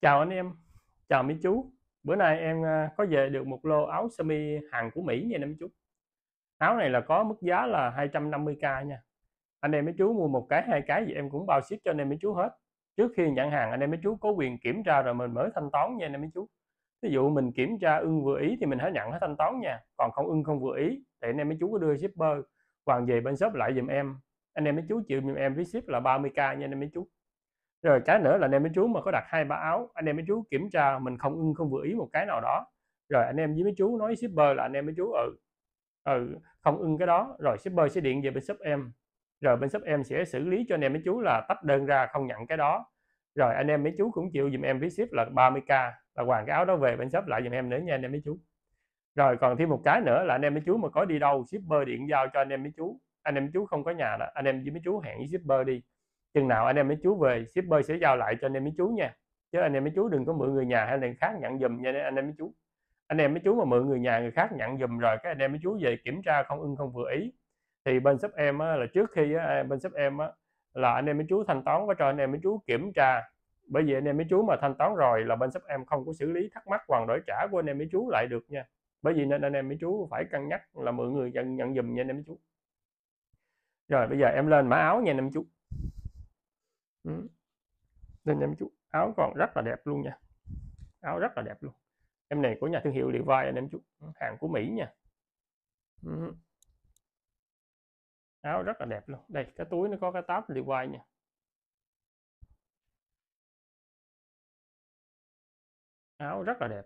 Chào anh em, chào mấy chú. Bữa nay em à, có về được một lô áo sơ mi hàng của Mỹ nha mấy chú. Áo này là có mức giá là 250k nha. Anh em mấy chú mua một cái hai cái gì em cũng bao ship cho anh em mấy chú hết. Trước khi nhận hàng anh em mấy chú có quyền kiểm tra rồi mình mới thanh toán nha anh em mấy chú. Ví dụ mình kiểm tra ưng vừa ý thì mình hãy nhận hết thanh toán nha. Còn không ưng không vừa ý thì anh em mấy chú có đưa shipper hoàn về bên shop lại giùm em. Anh em mấy chú chịu giùm em phí ship là 30k nha anh em mấy chú rồi cái nữa là anh em mấy chú mà có đặt hai ba áo anh em mấy chú kiểm tra mình không ưng không vừa ý một cái nào đó rồi anh em với mấy chú nói shipper là anh em mấy chú ừ ừ không ưng cái đó rồi shipper sẽ điện về bên shop em rồi bên shop em sẽ xử lý cho anh em mấy chú là tách đơn ra không nhận cái đó rồi anh em mấy chú cũng chịu dùm em phí ship là 30k là hoàn cái áo đó về bên shop lại dùm em nữa nha anh em mấy chú rồi còn thêm một cái nữa là anh em mấy chú mà có đi đâu shipper điện giao cho anh em mấy chú anh em mấy chú không có nhà đó anh em với mấy chú hẹn với shipper đi chừng nào anh em mấy chú về shipper sẽ giao lại cho anh em mấy chú nha chứ anh em mấy chú đừng có mượn người nhà hay người khác nhận dùm nha anh em mấy chú anh em mấy chú mà mượn người nhà người khác nhận dùm rồi các anh em mấy chú về kiểm tra không ưng không vừa ý thì bên shop em á, là trước khi á, bên shop em á, là anh em mấy chú thanh toán có cho anh em mấy chú kiểm tra bởi vì anh em mấy chú mà thanh toán rồi là bên shop em không có xử lý thắc mắc hoàn đổi trả của anh em mấy chú lại được nha bởi vì nên anh em mấy chú phải cân nhắc là mượn người nhận nhận dùm nha anh em mấy chú rồi bây giờ em lên mã áo nha anh em chú ừ. nên em chú áo còn rất là đẹp luôn nha áo rất là đẹp luôn em này của nhà thương hiệu Levi anh em chú hàng của Mỹ nha ừ. áo rất là đẹp luôn đây cái túi nó có cái táp Levi nha áo rất là đẹp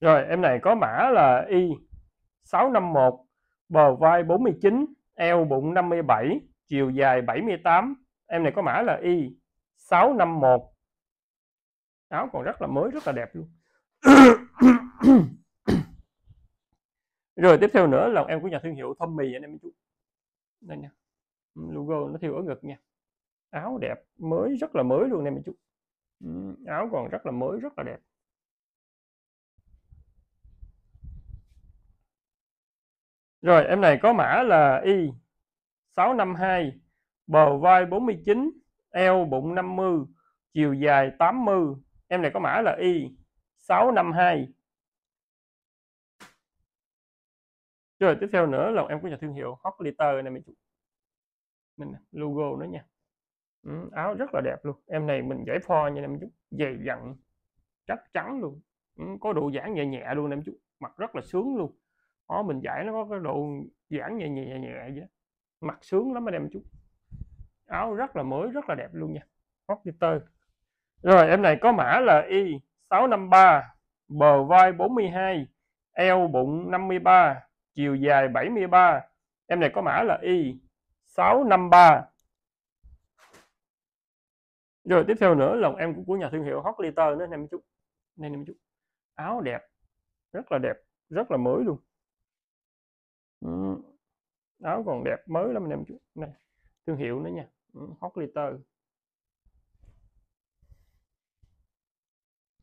Rồi em này có mã là Y 651, bờ vai 49, eo bụng 57, chiều dài 78. Em này có mã là Y 651. Áo còn rất là mới, rất là đẹp luôn. Rồi tiếp theo nữa là em của nhà thương hiệu Thơm Mì anh em chú. Đây nha. Logo nó thiêu ở ngực nha. Áo đẹp, mới rất là mới luôn anh em chú. Ừ, áo còn rất là mới, rất là đẹp. Rồi em này có mã là Y 652, bờ vai 49, eo bụng 50, chiều dài 80. Em này có mã là Y 652. Rồi tiếp theo nữa là em có nhà thương hiệu Hot Litter này mình mình logo nữa nha. Ừ, áo rất là đẹp luôn. Em này mình giải pho nha em chút dày dặn chắc chắn luôn. Ừ, có độ giãn nhẹ nhẹ luôn em chút mặc rất là sướng luôn ó mình giải nó có cái độ giãn nhẹ nhẹ nhẹ nhẹ vậy mặt sướng lắm anh em chút, áo rất là mới rất là đẹp luôn nha hot tơ rồi em này có mã là y 653 bờ vai 42 eo bụng 53 chiều dài 73 em này có mã là y 653 rồi tiếp theo nữa lòng em của nhà thương hiệu hot liter nữa anh em chút, nên em chút, áo đẹp rất là đẹp rất là mới luôn ừ. áo còn đẹp mới lắm anh em chú này thương hiệu nữa nha ừ. hot liter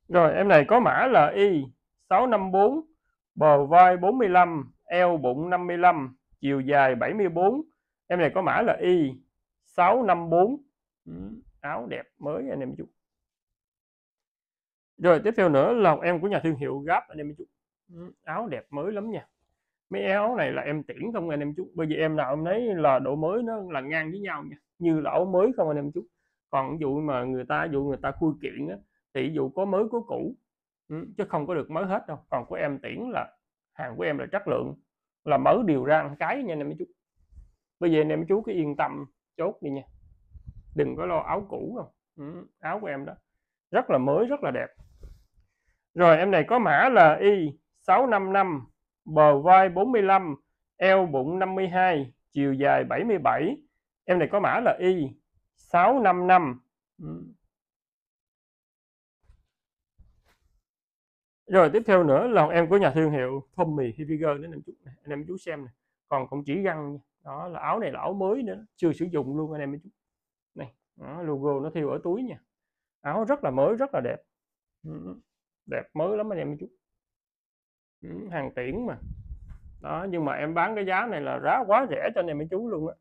rồi em này có mã là y 654 bờ vai 45 eo bụng 55 chiều dài 74 em này có mã là y 654 ừ. áo đẹp mới anh em chú rồi tiếp theo nữa là em của nhà thương hiệu Gap anh em chú. Áo đẹp mới lắm nha mấy áo này là em tuyển không anh em chú. bởi vì em nào em thấy là độ mới nó là ngang với nhau nha như là áo mới không anh em chú. còn dụ mà người ta dụ người ta khui kiện á, thì dụ có mới có cũ ừ, chứ không có được mới hết đâu còn của em tuyển là hàng của em là chất lượng là mở điều ra cái nha anh em chú bây giờ anh em chú cứ yên tâm chốt đi nha đừng có lo áo cũ không, ừ, áo của em đó rất là mới rất là đẹp rồi em này có mã là y 655 bờ vai 45, eo bụng 52, chiều dài 77. Em này có mã là Y 655. Ừ. Rồi tiếp theo nữa là em của nhà thương hiệu Tommy Hilfiger nữa anh em chú anh em chú xem này. Còn cũng chỉ găng đó là áo này là áo mới nữa, chưa sử dụng luôn anh em chú. Này, đó, logo nó thiêu ở túi nha. Áo rất là mới, rất là đẹp. Ừ, đẹp mới lắm anh em chú. Ừ, hàng tiễn mà đó nhưng mà em bán cái giá này là giá quá rẻ cho anh em mấy chú luôn á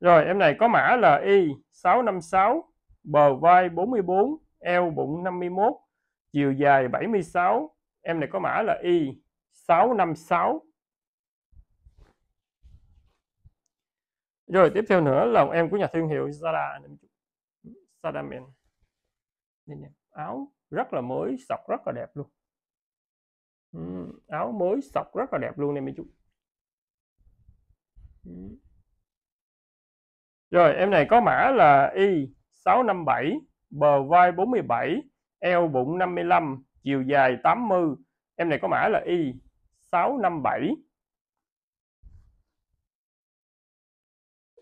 rồi em này có mã là Y 656 bờ vai 44 eo bụng 51 chiều dài 76 em này có mã là Y 656 rồi tiếp theo nữa là em của nhà thương hiệu Zara ừ, Zara Men áo rất là mới sọc rất là đẹp luôn ừ, áo mới sọc rất là đẹp luôn nè mấy chú ừ. rồi em này có mã là y 657 bờ vai 47 eo bụng 55 chiều dài 80 em này có mã là y 657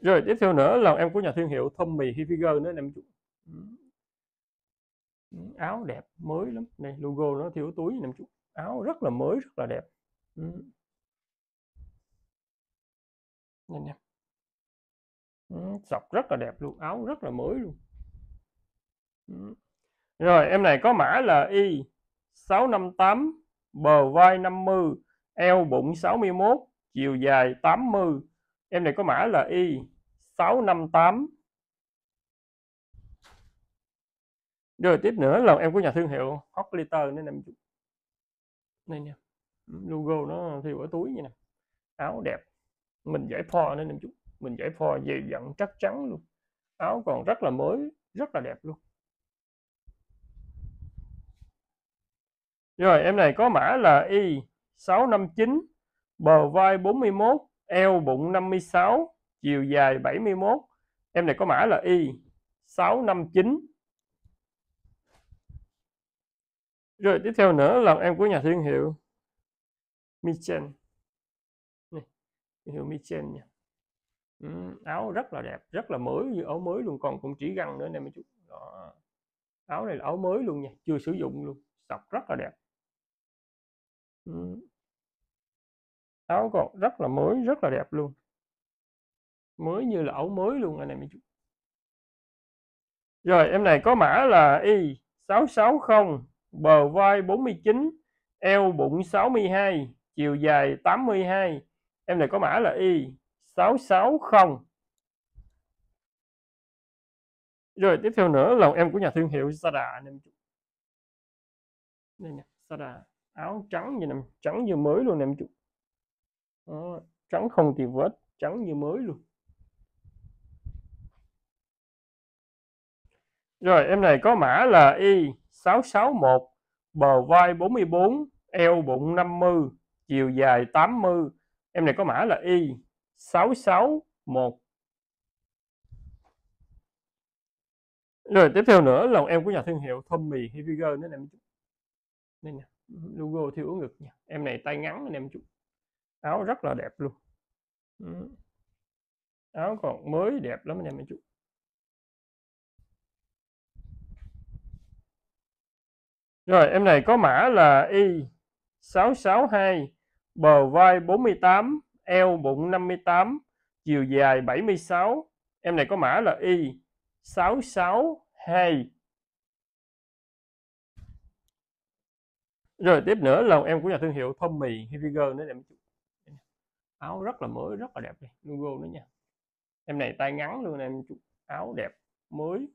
rồi tiếp theo nữa là em của nhà thương hiệu Tommy Hilfiger nữa nè mấy chú ừ. Ừ, áo đẹp mới lắm này logo nó thiếu túi nè mấy chú áo rất là mới rất là đẹp nhìn Nên sọc rất là đẹp luôn áo rất là mới luôn rồi em này có mã là y 658 bờ vai 50 eo bụng 61 chiều dài 80 em này có mã là y 658 rồi tiếp nữa là em của nhà thương hiệu Hot Glitter nên em này nè logo nó thiêu ở túi như nè áo đẹp mình giải pho nên em chút mình giải pho dày dặn chắc chắn luôn áo còn rất là mới rất là đẹp luôn rồi em này có mã là y 659 bờ vai 41 eo bụng 56 chiều dài 71 em này có mã là y 659 Rồi tiếp theo nữa là em của nhà thương hiệu Michen. Này, thương hiệu Michen nha. Ừ, áo rất là đẹp, rất là mới, như áo mới luôn còn cũng chỉ găng nữa nè mấy chú. Đó. Áo này là áo mới luôn nha, chưa sử dụng luôn, sọc rất là đẹp. Ừ. Áo còn rất là mới, rất là đẹp luôn. Mới như là áo mới luôn anh em mấy chú. Rồi em này có mã là Y660 bờ vai 49, eo bụng 62, chiều dài 82. Em này có mã là Y 660. Rồi tiếp theo nữa là em của nhà thương hiệu Zara, anh em. Đây nè, Sada áo trắng như nằm trắng như mới luôn em chú. Đó, trắng không tì vết, trắng như mới luôn. Rồi em này có mã là Y 661, bờ vai 44, eo bụng 50, chiều dài 80. Em này có mã là Y 661. Rồi tiếp theo nữa là em của nhà thương hiệu Tommy Hilfiger nữa nè em chút. Đây nè, logo thiêu ngực nha. Em này tay ngắn nên em chút. Áo rất là đẹp luôn. Ừ. Áo còn mới đẹp lắm anh em chút. Rồi em này có mã là Y662 bờ vai 48 eo bụng 58 chiều dài 76 em này có mã là Y662 rồi tiếp nữa là em của nhà thương hiệu Tommy Hilfiger nữa em áo rất là mới rất là đẹp này logo nữa nha em này tay ngắn luôn em áo đẹp mới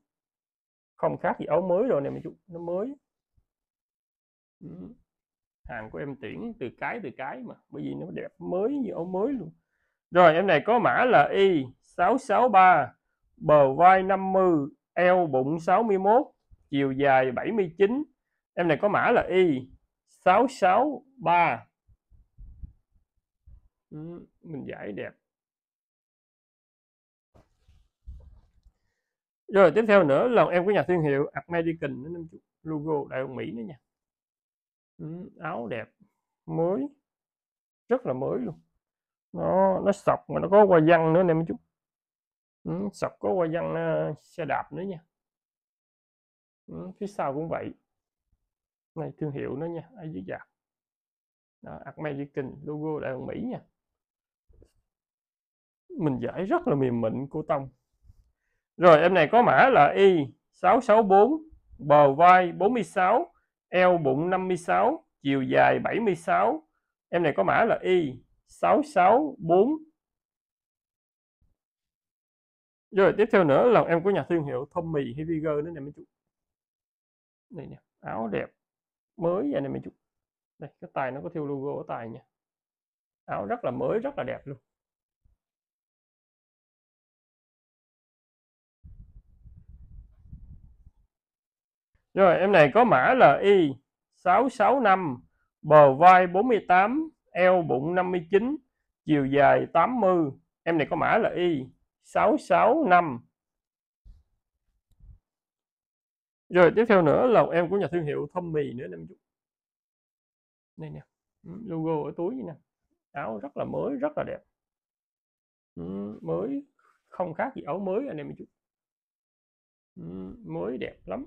không khác gì áo mới rồi nè mấy chú nó mới hàng của em tuyển từ cái từ cái mà bởi vì nó đẹp mới như áo mới luôn rồi em này có mã là y 663 bờ vai 50 eo bụng 61 chiều dài 79 em này có mã là y 663 ừ, mình giải đẹp rồi tiếp theo nữa là em của nhà thương hiệu American logo đại học Mỹ nữa nha Ừ, áo đẹp mới rất là mới luôn nó nó sọc mà nó có hoa văn nữa nè mấy chú ừ, sọc có hoa văn ờ, xe đạp nữa nha ừ, phía sau cũng vậy này thương hiệu nó nha ở dưới giặc đó, American logo đại học Mỹ nha mình giải rất là mềm mịn cô Tông rồi em này có mã là Y664 bờ vai 46 eo bụng 56 chiều dài 76 em này có mã là Y 664 rồi tiếp theo nữa là em của nhà thương hiệu Tommy hay nữa nè mấy chú đây nè áo đẹp mới vậy nè mấy chú đây cái tài nó có theo logo ở tài nha áo rất là mới rất là đẹp luôn Rồi em này có mã là Y 665, bờ vai 48, eo bụng 59, chiều dài 80. Em này có mã là Y 665. Rồi tiếp theo nữa là em của nhà thương hiệu mì nữa em chút. Đây nè, ừ, logo ở túi nè. Áo rất là mới, rất là đẹp. Ừ, mới không khác gì áo mới anh em chút. Ừ, mới đẹp lắm.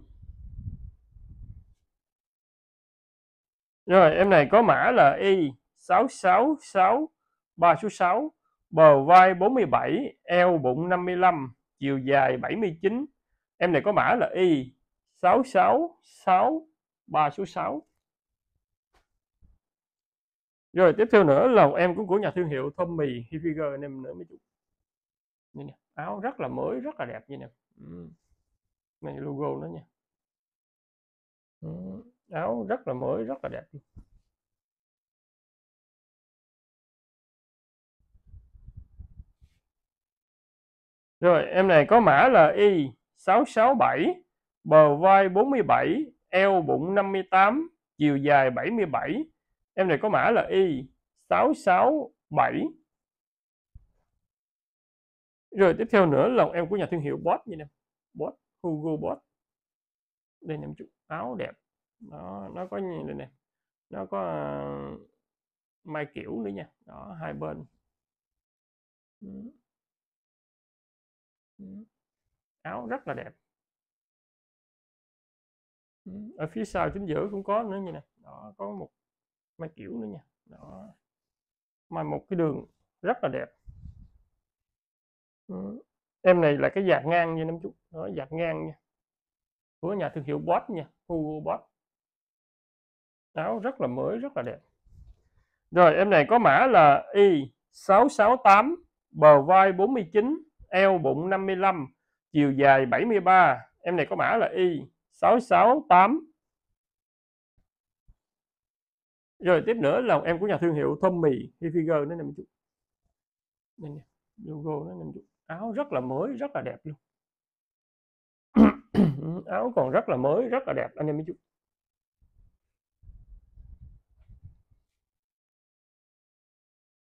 Rồi em này có mã là Y 666 3 số 6 bờ vai 47 eo bụng 55 chiều dài 79 em này có mã là Y 666 3 số 6 rồi tiếp theo nữa là em cũng của nhà thương hiệu Tommy Hilfiger anh em nữa mấy chú áo rất là mới rất là đẹp như nè ừ. này logo nó nha ừ áo rất là mới rất là đẹp rồi em này có mã là y 667 bờ vai 47 eo bụng 58 chiều dài 77 em này có mã là y 667 rồi tiếp theo nữa là em của nhà thương hiệu Boss như nè Boss Hugo Boss đây em một chút áo đẹp đó nó có như này nó có uh, mai kiểu nữa nha đó hai bên áo rất là đẹp ở phía sau chính giữa cũng có nữa như nè đó có một mai kiểu nữa nha đó mà một cái đường rất là đẹp em này là cái dạt ngang như năm chú đó dạt ngang nha của nhà thương hiệu Boss nha Hugo Boss áo rất là mới rất là đẹp rồi em này có mã là y 668 bờ vai 49 eo bụng 55 chiều dài 73 em này có mã là y 668 rồi tiếp nữa là em của nhà thương hiệu Tommy Hilfiger nó nằm chút đây nè logo nó nằm chút áo rất là mới rất là đẹp luôn áo còn rất là mới rất là đẹp anh em mấy chút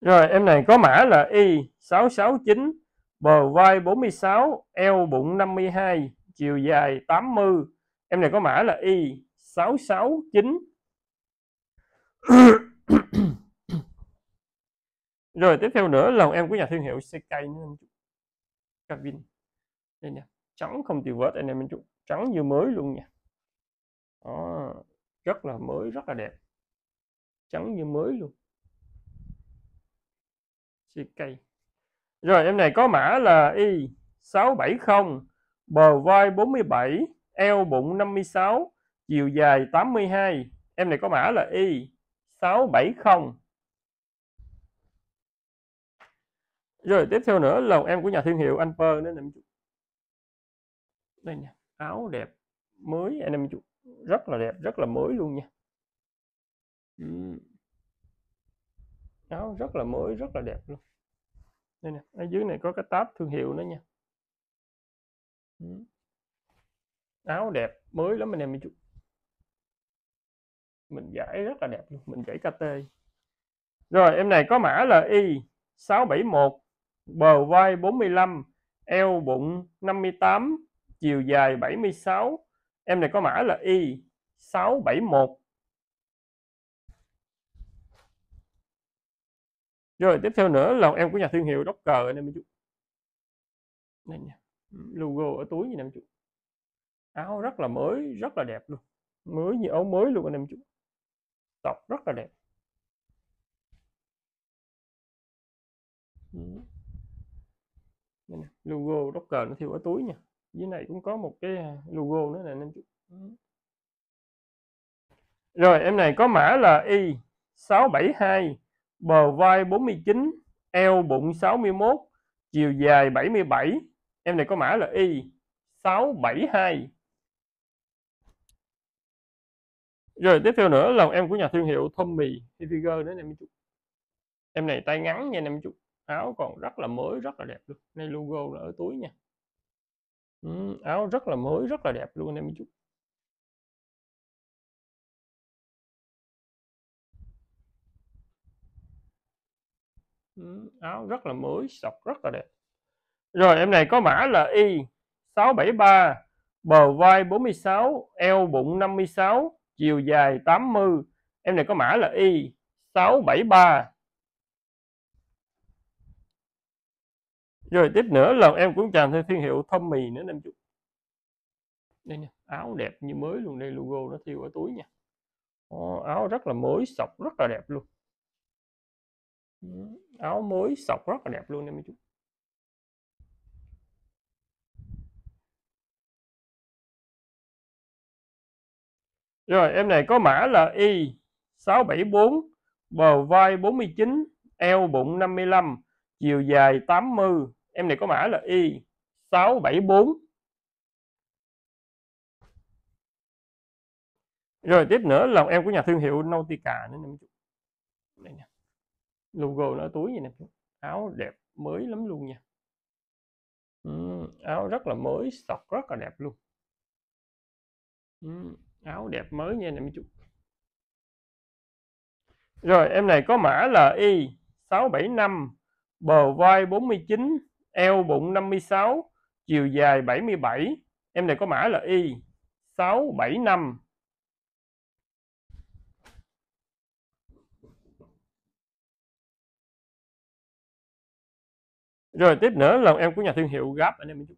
Rồi em này có mã là Y669 Bờ vai 46 Eo bụng 52 Chiều dài 80 Em này có mã là Y669 Rồi tiếp theo nữa là em của nhà thương hiệu CK Calvin Đây nè Trắng không tiêu vết anh em anh chụp Trắng như mới luôn nha Đó. Rất là mới rất là đẹp Trắng như mới luôn CK. Rồi em này có mã là Y 670, bờ vai 47, eo bụng 56, chiều dài 82. Em này có mã là Y 670. Rồi tiếp theo nữa là em của nhà thương hiệu Anper nên em đây nè, áo đẹp mới anh em rất là đẹp, rất là mới luôn nha. Ừ áo rất là mới rất là đẹp luôn đây nè ở dưới này có cái tab thương hiệu nữa nha ừ. áo đẹp mới lắm anh em mình mình giải rất là đẹp luôn mình giải KT rồi em này có mã là Y 671 bờ vai 45 eo bụng 58 chiều dài 76 em này có mã là Y 671 rồi tiếp theo nữa là em của nhà thương hiệu Docker anh em chú này nha logo ở túi anh em chú áo rất là mới rất là đẹp luôn mới như áo mới luôn anh em chú tộc rất là đẹp đây nè, logo Docker nó thiêu ở túi nha dưới này cũng có một cái à, logo nữa nè anh em chú rồi em này có mã là y 672 bờ vai 49, eo bụng 61, chiều dài 77. Em này có mã là Y 672. Rồi tiếp theo nữa là em của nhà thương hiệu Tommy Hilfiger đến em chút. Em này tay ngắn nha em chút. Áo còn rất là mới, rất là đẹp luôn. Này logo là ở túi nha. Ừ, áo rất là mới, rất là đẹp luôn em chút. Ừ, áo rất là mới sọc rất là đẹp rồi em này có mã là y 673 bờ vai 46 eo bụng 56 chiều dài 80 em này có mã là y 673 rồi tiếp nữa là em cũng chạm thêm thương hiệu Tommy nữa em chú đây nha áo đẹp như mới luôn đây logo nó thiêu ở túi nha Ồ, áo rất là mới sọc rất là đẹp luôn Ừ, áo mới sọc rất là đẹp luôn em chú rồi em này có mã là y 674 bờ vai 49 eo bụng 55 chiều dài 80 em này có mã là y 674 rồi tiếp nữa là em của nhà thương hiệu Nautica nữa em chú đây nè logo nó túi vậy nè áo đẹp mới lắm luôn nha ừ, áo rất là mới sọc rất là đẹp luôn ừ, áo đẹp mới nha anh em chú rồi em này có mã là y 675 bờ vai 49 eo bụng 56 chiều dài 77 em này có mã là y 675 rồi tiếp nữa là em của nhà thương hiệu Gap anh em mình chút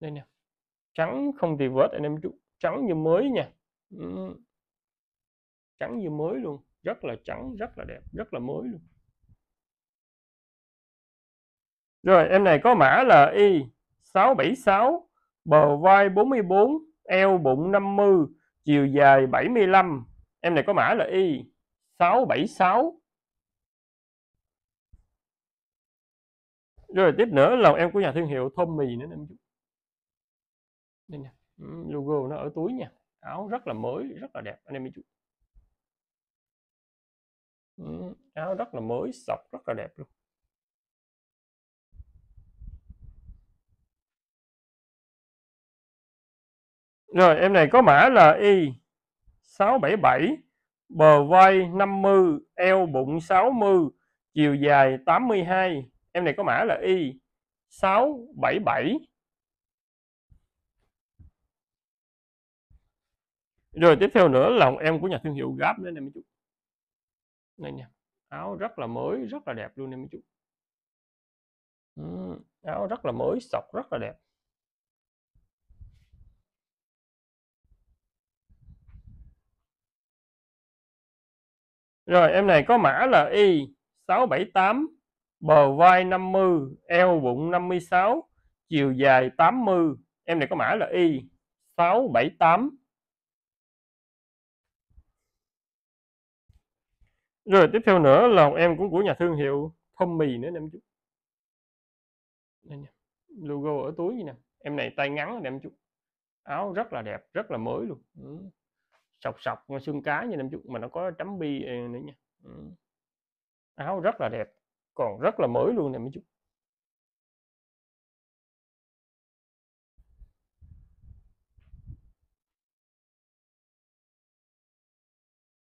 đây nè trắng không thì vớt anh em chú trắng như mới nha trắng như mới luôn rất là trắng rất là đẹp rất là mới luôn rồi em này có mã là y 676 bờ vai 44 eo bụng 50 chiều dài 75 em này có mã là y 676 rồi tiếp nữa là em của nhà thương hiệu thơm mì nữa em chút đây nè ừ, logo nó ở túi nha áo rất là mới rất là đẹp anh em chú ừ, áo rất là mới sọc rất là đẹp luôn rồi em này có mã là y 677 bờ vai 50 eo bụng 60 chiều dài 82 em này có mã là y 677 rồi tiếp theo nữa là em của nhà thương hiệu Gap nữa em mấy chú này nha áo rất là mới rất là đẹp luôn em mấy chú ừ, áo rất là mới sọc rất là đẹp Rồi em này có mã là Y678 bờ vai 50 eo bụng 56 chiều dài 80 em này có mã là Y 678 rồi tiếp theo nữa là em cũng của nhà thương hiệu Tommy nữa nè em chú logo ở túi nè em này tay ngắn nè em chú áo rất là đẹp rất là mới luôn ừ. sọc sọc xương cá như em chú mà nó có chấm bi ừ, nữa nha ừ. áo rất là đẹp còn rất là mới luôn nè mấy chú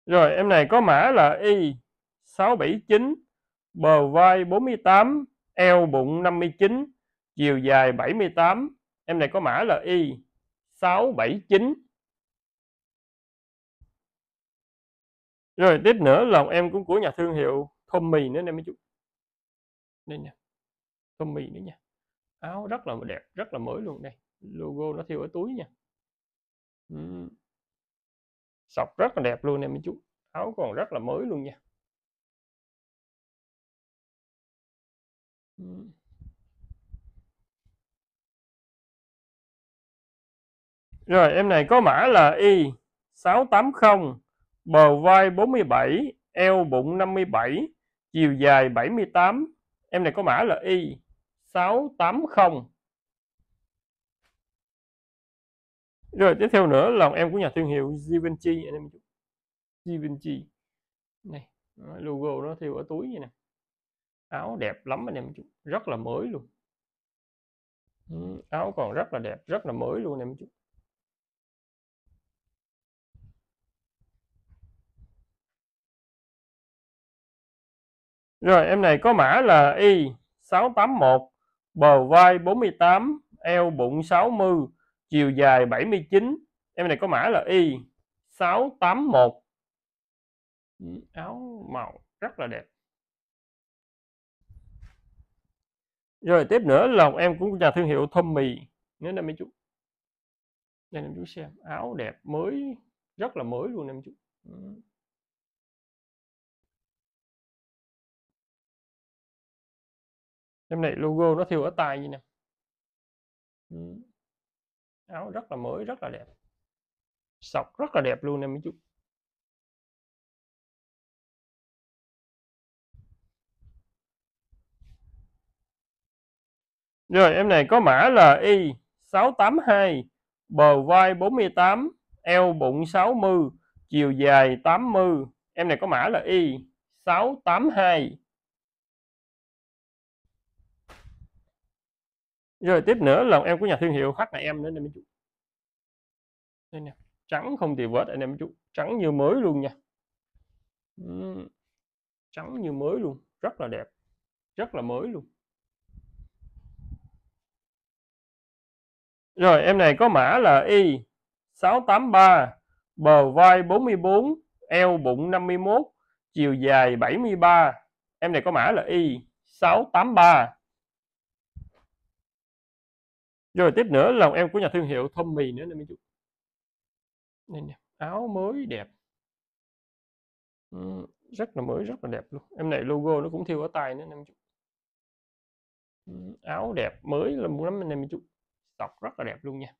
Rồi em này có mã là Y679, bờ vai 48, eo bụng 59, chiều dài 78. Em này có mã là Y679. Rồi tiếp nữa là em cũng của nhà thương hiệu Thôm Mì nữa nè mấy chú đây nè Tommy nữa nha áo rất là đẹp rất là mới luôn đây logo nó theo ở túi nha uhm. sọc rất là đẹp luôn nè mấy chú áo còn rất là mới luôn nha uhm. rồi em này có mã là y 680 bờ vai 47 eo bụng 57 chiều dài 78 em này có mã là y 680 rồi tiếp theo nữa là em của nhà thương hiệu Givenchy anh em Givenchy này logo nó theo ở túi như nè áo đẹp lắm anh em rất là mới luôn ừ, áo còn rất là đẹp rất là mới luôn anh em chút Rồi em này có mã là Y681, bờ vai 48, eo bụng 60, chiều dài 79. Em này có mã là Y681. Ừ. Áo màu rất là đẹp. Rồi tiếp nữa là em cũng nhà thương hiệu Tommy. Nếu năm mấy chú. Đây em chú xem, áo đẹp mới, rất là mới luôn em chú. Ừ. em này logo nó thiêu ở tay như nè ừ. áo rất là mới rất là đẹp sọc rất là đẹp luôn em mấy chú Rồi em này có mã là Y682 Bờ vai 48 Eo bụng 60 Chiều dài 80 Em này có mã là Y682 rồi tiếp nữa là em của nhà thương hiệu hát này em nữa anh em chú đây nè trắng không thì vết anh em chú trắng như mới luôn nha trắng như mới luôn rất là đẹp rất là mới luôn rồi em này có mã là y 683 bờ vai 44 eo bụng 51 chiều dài 73 em này có mã là y 683 rồi tiếp nữa lòng em của nhà thương hiệu Tommy nữa nè mấy chú đây nè áo mới đẹp ừ, rất là mới rất là đẹp luôn em này logo nó cũng thiêu ở tay nữa nè mấy chú ừ, áo đẹp mới là muốn lắm nè mấy chú tọc rất là đẹp luôn nha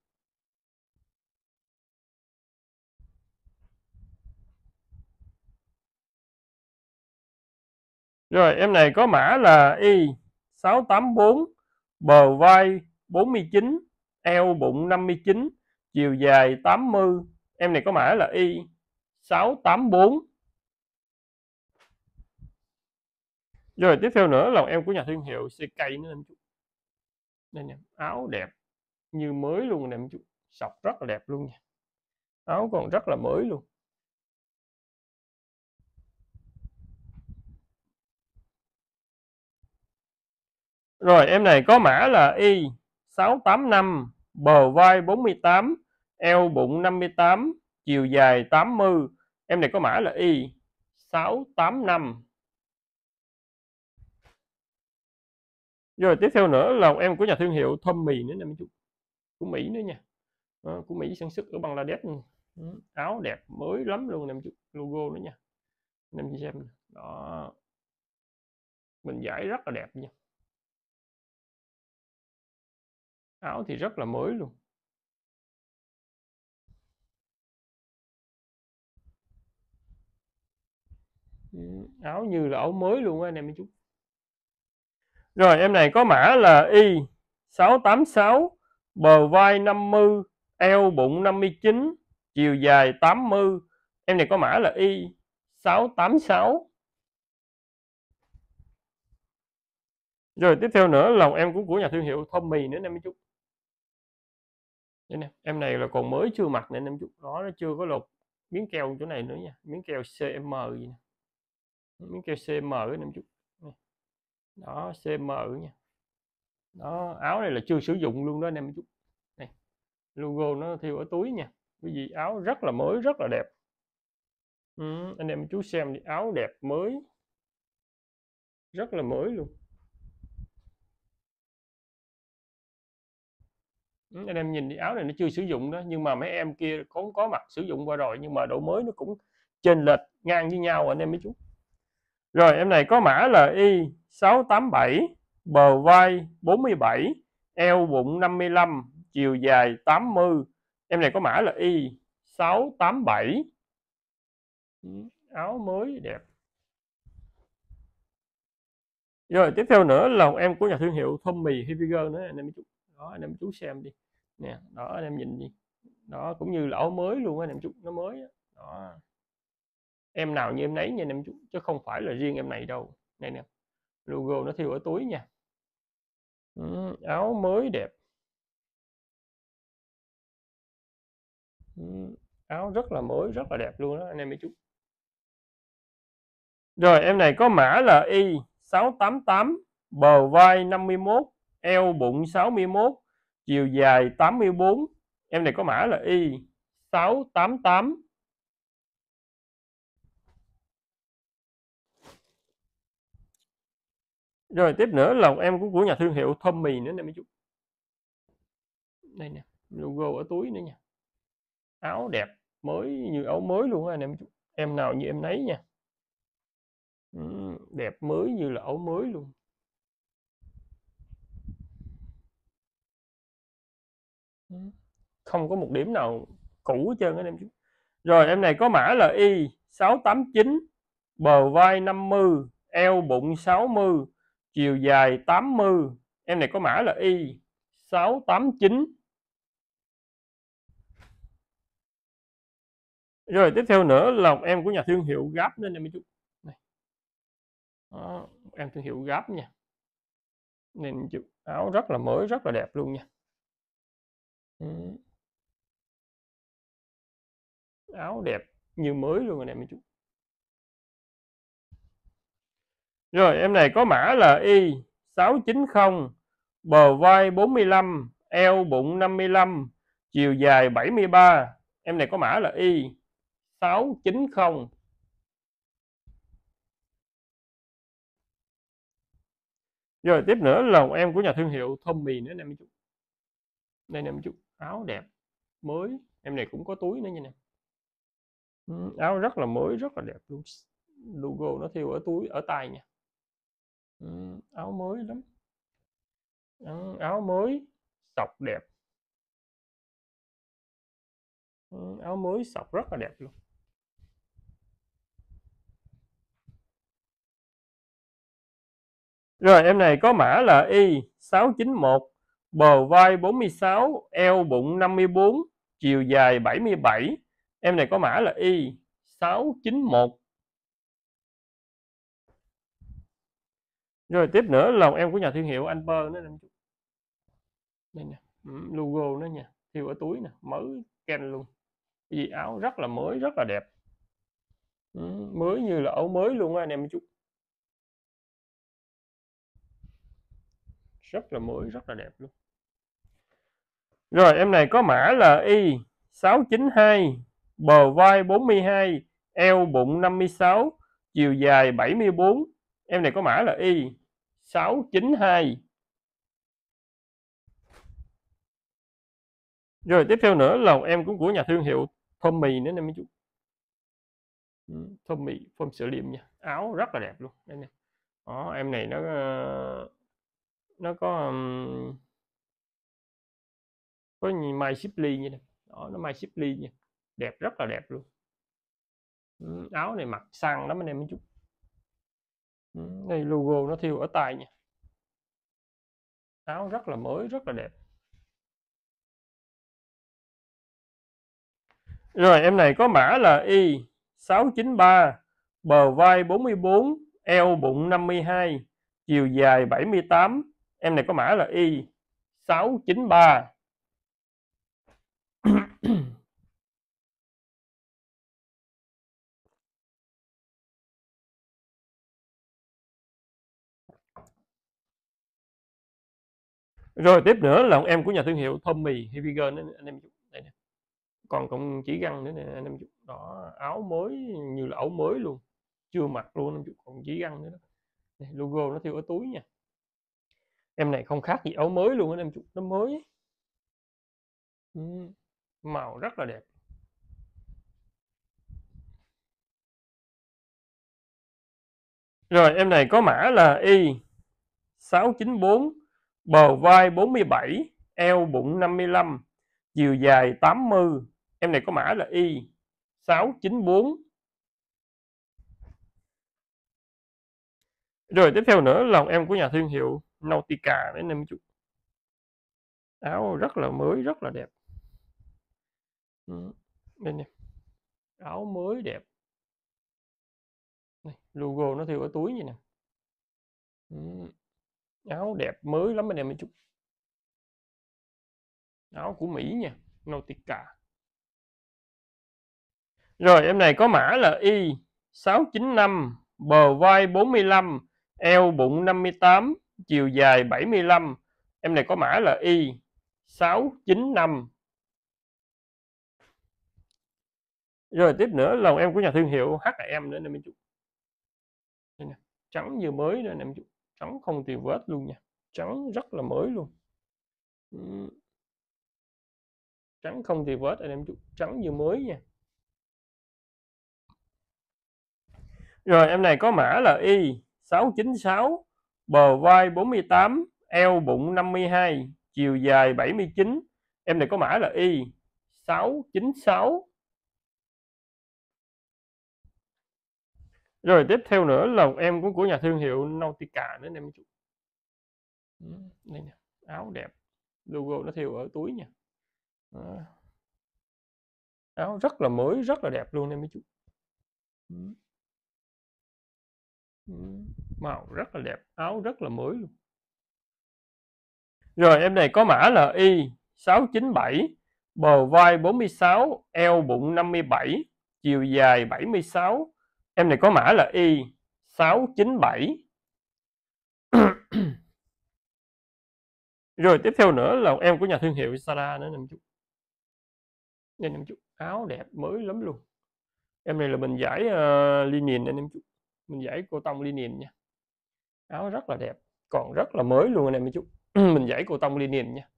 Rồi em này có mã là Y684 bờ vai 49 eo bụng 59 chiều dài 80 em này có mã là Y 684 rồi tiếp theo nữa là em của nhà thương hiệu CK nữa em chú đây nè áo đẹp như mới luôn nè em chú sọc rất là đẹp luôn nha áo còn rất là mới luôn Rồi em này có mã là Y 685, bờ vai 48, eo bụng 58, chiều dài 80. Em này có mã là Y 685. Rồi tiếp theo nữa là em của nhà thương hiệu Tommy nữa nè mấy chú. Của Mỹ nữa nha. À, của Mỹ sản xuất ở Bangladesh. Ừ, áo đẹp mới lắm luôn nè chú, logo nữa nha. Anh em xem đó. Mình giải rất là đẹp nha. áo thì rất là mới luôn ừ, áo như là áo mới luôn á anh em mấy chú rồi em này có mã là y 686 bờ vai 50 eo bụng 59 chiều dài 80 em này có mã là y 686 rồi tiếp theo nữa lòng em cũng của nhà thương hiệu Tommy nữa em mấy chú nè em này là còn mới chưa mặc nên em chụp nó nó chưa có lột miếng keo chỗ này nữa nha miếng keo cm gì nè miếng keo cm em chụp đó cm nha đó áo này là chưa sử dụng luôn đó anh em chút này logo nó thiêu ở túi nha cái gì áo rất là mới rất là đẹp ừ, anh em chú xem đi áo đẹp mới rất là mới luôn anh em nhìn cái áo này nó chưa sử dụng đó nhưng mà mấy em kia cũng có mặt sử dụng qua rồi nhưng mà độ mới nó cũng trên lệch ngang với nhau anh em mấy chú rồi em này có mã là y 687 bờ vai 47 eo bụng 55 chiều dài 80 em này có mã là y 687 áo mới đẹp rồi tiếp theo nữa là em của nhà thương hiệu Thơm Mì Hiviger nữa anh em mấy chú đó anh em chú xem đi nè đó anh em nhìn đi đó cũng như là áo mới luôn anh em chú nó mới đó. đó em nào như em nấy nha anh em chú chứ không phải là riêng em này đâu này nè logo nó thiêu ở túi nha ừ, áo mới đẹp ừ, áo rất là mới rất là đẹp luôn đó anh em chú rồi em này có mã là y 688 bờ vai 51 eo bụng 61 chiều dài 84 em này có mã là y 688 rồi tiếp nữa là em cũng của nhà thương hiệu Tommy nữa nè mấy chú đây nè logo ở túi nữa nha áo đẹp mới như áo mới luôn á anh em em nào như em nấy nha ừ, đẹp mới như là áo mới luôn không có một điểm nào cũ hết trơn anh em chú rồi em này có mã là y 689 bờ vai 50 eo bụng 60 chiều dài 80 em này có mã là y 689 rồi tiếp theo nữa là em của nhà thương hiệu Gap nên em chú này Đó, em thương hiệu Gap nha nên chụp áo rất là mới rất là đẹp luôn nha áo đẹp như mới luôn anh em chú rồi em này có mã là y 690 bờ vai 45 eo bụng 55 chiều dài 73 em này có mã là y 690 rồi tiếp nữa là em của nhà thương hiệu Tommy nữa anh em chú đây anh em chú áo đẹp mới em này cũng có túi nữa như nè áo rất là mới rất là đẹp luôn logo nó thiêu ở túi ở tay nha áo mới lắm áo mới sọc đẹp áo mới sọc rất là đẹp luôn Rồi em này có mã là Y691 bờ vai 46 eo bụng 54 chiều dài 77 em này có mã là Y 691 rồi tiếp nữa lòng em của nhà thương hiệu Anper nữa đây nè ừ, logo nó nha thiêu ở túi nè mới ken luôn cái gì áo rất là mới rất là đẹp ừ, mới như là áo mới luôn á anh em chút rất là mới rất là đẹp luôn rồi em này có mã là Y 692, bờ vai 42, eo bụng 56, chiều dài 74. Em này có mã là Y 692. Rồi tiếp theo nữa là em cũng của nhà thương hiệu Tommy nữa nè mấy chú. Ừ, Tommy form sửa liệm nha. Áo rất là đẹp luôn. Đây nè. Đó, em này nó ờ, nó có um, có may ship ly này, đó, nó may ship ly nha đẹp rất là đẹp luôn ừ, áo này mặc sang lắm anh em một chút ừ, logo nó thiêu ở tay nha áo rất là mới rất là đẹp rồi em này có mã là y 693 bờ vai 44 eo bụng 52 chiều dài 78 em này có mã là y 693 rồi tiếp nữa là ông em của nhà thương hiệu Tommy Hilfiger đấy, anh em đây nè còn cũng chỉ găng nữa nè anh em đó áo mới như là áo mới luôn chưa mặc luôn anh em còn chỉ găng nữa đó đây, logo nó theo ở túi nha em này không khác gì áo mới luôn anh em chụp nó mới ừ màu rất là đẹp rồi em này có mã là y 694 bờ vai 47 eo bụng 55 chiều dài 80 em này có mã là y 694 rồi tiếp theo nữa lòng em của nhà thương hiệu Nautica đấy em chụp áo rất là mới rất là đẹp Ừ. đây nè áo mới đẹp này, logo nó theo ở túi vậy nè ừ. áo đẹp mới lắm anh em ơi chút áo của Mỹ nha Nautica rồi em này có mã là Y 695 bờ vai 45 eo bụng 58 chiều dài 75 em này có mã là Y 695 rồi tiếp nữa lòng em của nhà thương hiệu HM nữa nè mấy chú trắng vừa mới nữa nè mấy chú trắng không tìm vết luôn nha trắng rất là mới luôn trắng không tìm vết anh em chú trắng vừa mới nha rồi em này có mã là Y 696 bờ vai 48 eo bụng 52 chiều dài 79 em này có mã là Y 696 rồi tiếp theo nữa là em cũng của nhà thương hiệu Nautica nữa em chú ừ. đây nè áo đẹp logo nó theo ở túi nha Đó. áo rất là mới rất là đẹp luôn em mấy chú ừ. Ừ. màu rất là đẹp áo rất là mới luôn rồi em này có mã là Y 697 bờ vai 46 eo bụng 57 chiều dài 76 Em này có mã là Y697. Rồi tiếp theo nữa là em của nhà thương hiệu Sara nữa nằm chút. Nên em chút áo đẹp mới lắm luôn. Em này là mình giải uh, linen anh em chút. Mình giải cô tông linen nha. Áo rất là đẹp, còn rất là mới luôn anh em chút. mình giải cô tông linen nha.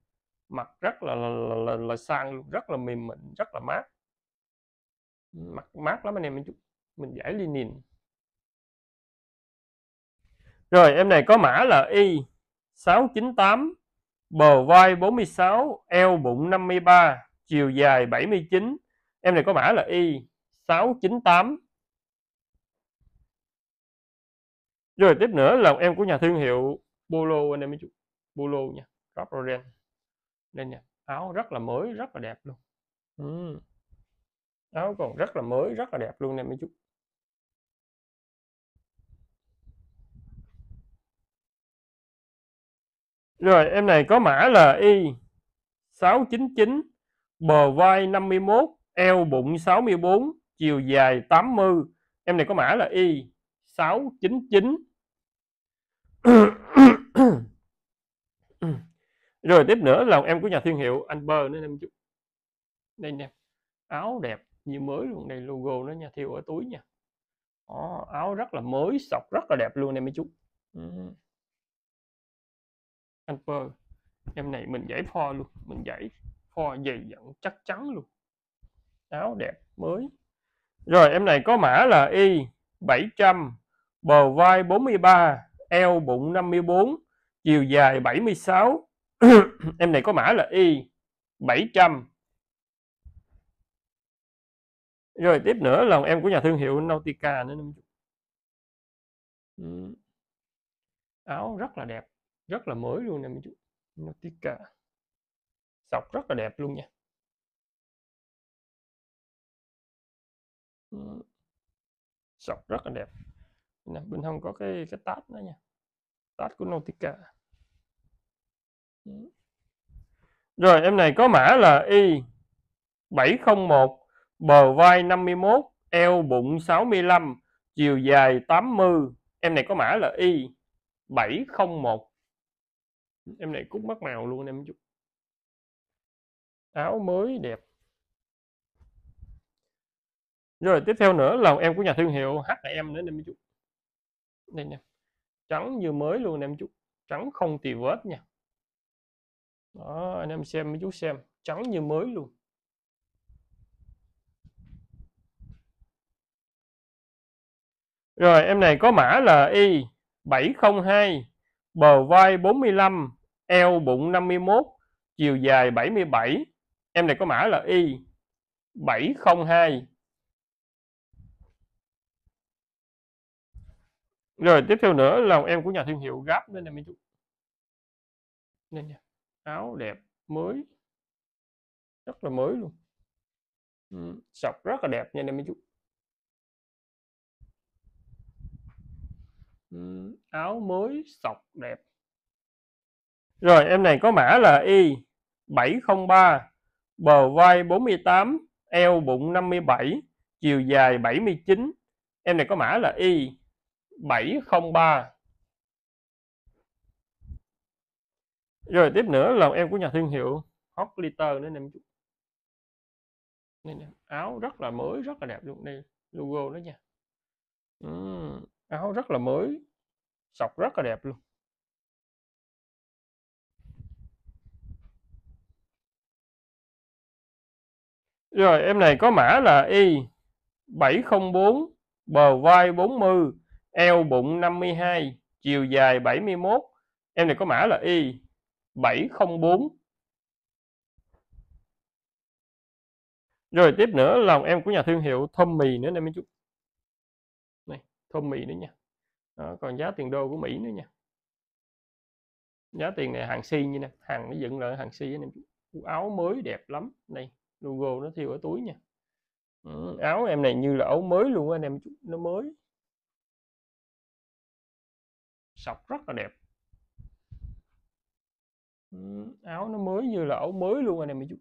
Mặc rất là là, là, là, là sang luôn, rất là mềm mịn, rất là mát. Mặc mát lắm anh em chút mình giải lenin rồi em này có mã là Y 698 bờ vai 46 eo bụng 53 chiều dài 79 em này có mã là Y 698 rồi tiếp nữa là em của nhà thương hiệu Polo anh em chú Polo nha Rob Oren đây nha áo rất là mới rất là đẹp luôn ừ. áo còn rất là mới rất là đẹp luôn anh em chú Rồi em này có mã là Y 699 Bờ vai 51 Eo bụng 64 Chiều dài 80 Em này có mã là Y 699 Rồi tiếp nữa là em của nhà thương hiệu Anh Bơ nên em chút Đây nè Áo đẹp như mới luôn Đây logo nó nha Thiêu ở túi nha Đó, Áo rất là mới Sọc rất là đẹp luôn em mấy chú Ừ amper em này mình giải pho luôn mình giải pho dày dặn chắc chắn luôn áo đẹp mới rồi em này có mã là y 700 bờ vai 43 eo bụng 54 chiều dài 76 em này có mã là y 700 rồi tiếp nữa là em của nhà thương hiệu Nautica nữa ừ. áo rất là đẹp rất là mới luôn nè mấy chú Nautica sọc rất là đẹp luôn nha ừ. sọc rất là đẹp nè, bên hông có cái cái tát nữa nha tát của Nautica ừ. rồi em này có mã là Y 701 bờ vai 51 eo bụng 65 chiều dài 80 em này có mã là Y 701 em này cúc mắt màu luôn em chút áo mới đẹp rồi tiếp theo nữa là em của nhà thương hiệu H&M nữa em chút đây nha trắng như mới luôn em chút trắng không tì vết nha đó anh em xem mấy chú xem trắng như mới luôn rồi em này có mã là y 702 bờ vai 45, eo bụng 51, chiều dài 77. Em này có mã là Y 702. Rồi tiếp theo nữa là em của nhà thương hiệu Gap nên em chú, Nên nha. Áo đẹp mới. Rất là mới luôn. Ừ. Sọc rất là đẹp nha anh em mấy chú. Ừ, áo mới sọc đẹp rồi em này có mã là Y 703 bờ vai 48 eo bụng 57 chiều dài 79 em này có mã là Y 703 rồi tiếp nữa là em của nhà thương hiệu Hot Glitter nữa em nên áo rất là mới rất là đẹp luôn đây logo đó nha ừ áo rất là mới sọc rất là đẹp luôn rồi em này có mã là y 704 bờ vai 40 eo bụng 52 chiều dài 71 em này có mã là y 704 rồi tiếp nữa là em của nhà thương hiệu Thơm Mì nữa nè, em chút thơm Mỹ nữa nha đó, còn giá tiền đô của Mỹ nữa nha giá tiền này hàng si như nè hàng nó dựng lại hàng si này áo mới đẹp lắm này logo nó thiêu ở túi nha ừ, áo em này như là áo mới luôn anh em nó mới sọc rất là đẹp ừ, áo nó mới như là áo mới luôn anh em chút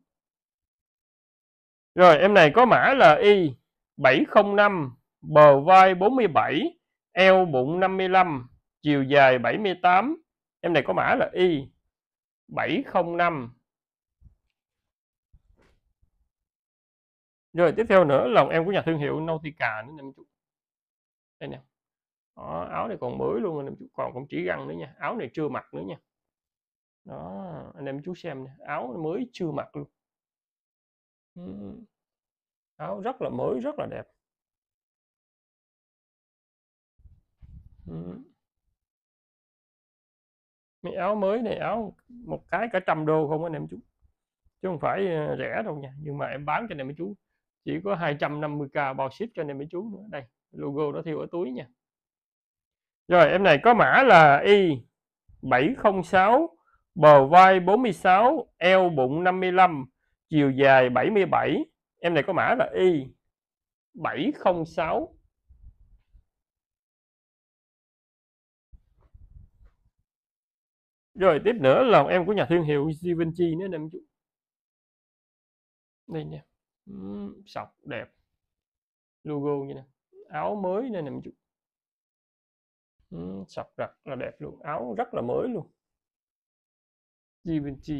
rồi em này có mã là y 705 bờ vai 47, eo bụng 55, chiều dài 78. Em này có mã là Y 705. Rồi tiếp theo nữa lòng em của nhà thương hiệu Nautica nữa nè chú. Đây nè. Đó, áo này còn mới luôn anh em chú còn cũng chỉ găng nữa nha áo này chưa mặc nữa nha đó anh em chú xem nè áo mới chưa mặc luôn ừ. áo rất là mới rất là đẹp Ừ. mấy áo mới này áo một cái cả trăm đô không anh em chú chứ không phải ờ, rẻ đâu nha nhưng mà em bán cho anh em mấy chú chỉ có 250k bao ship cho anh em mấy chú nữa đây logo nó thiêu ở túi nha rồi em này có mã là y 706 bờ vai 46 eo bụng 55 chiều dài 77 em này có mã là y 706 rồi tiếp nữa là em của nhà thương hiệu Da nữa nè em chú đây nè sọc đẹp logo như nè áo mới nè nè chú uhm, sọc rất là đẹp luôn áo rất là mới luôn Da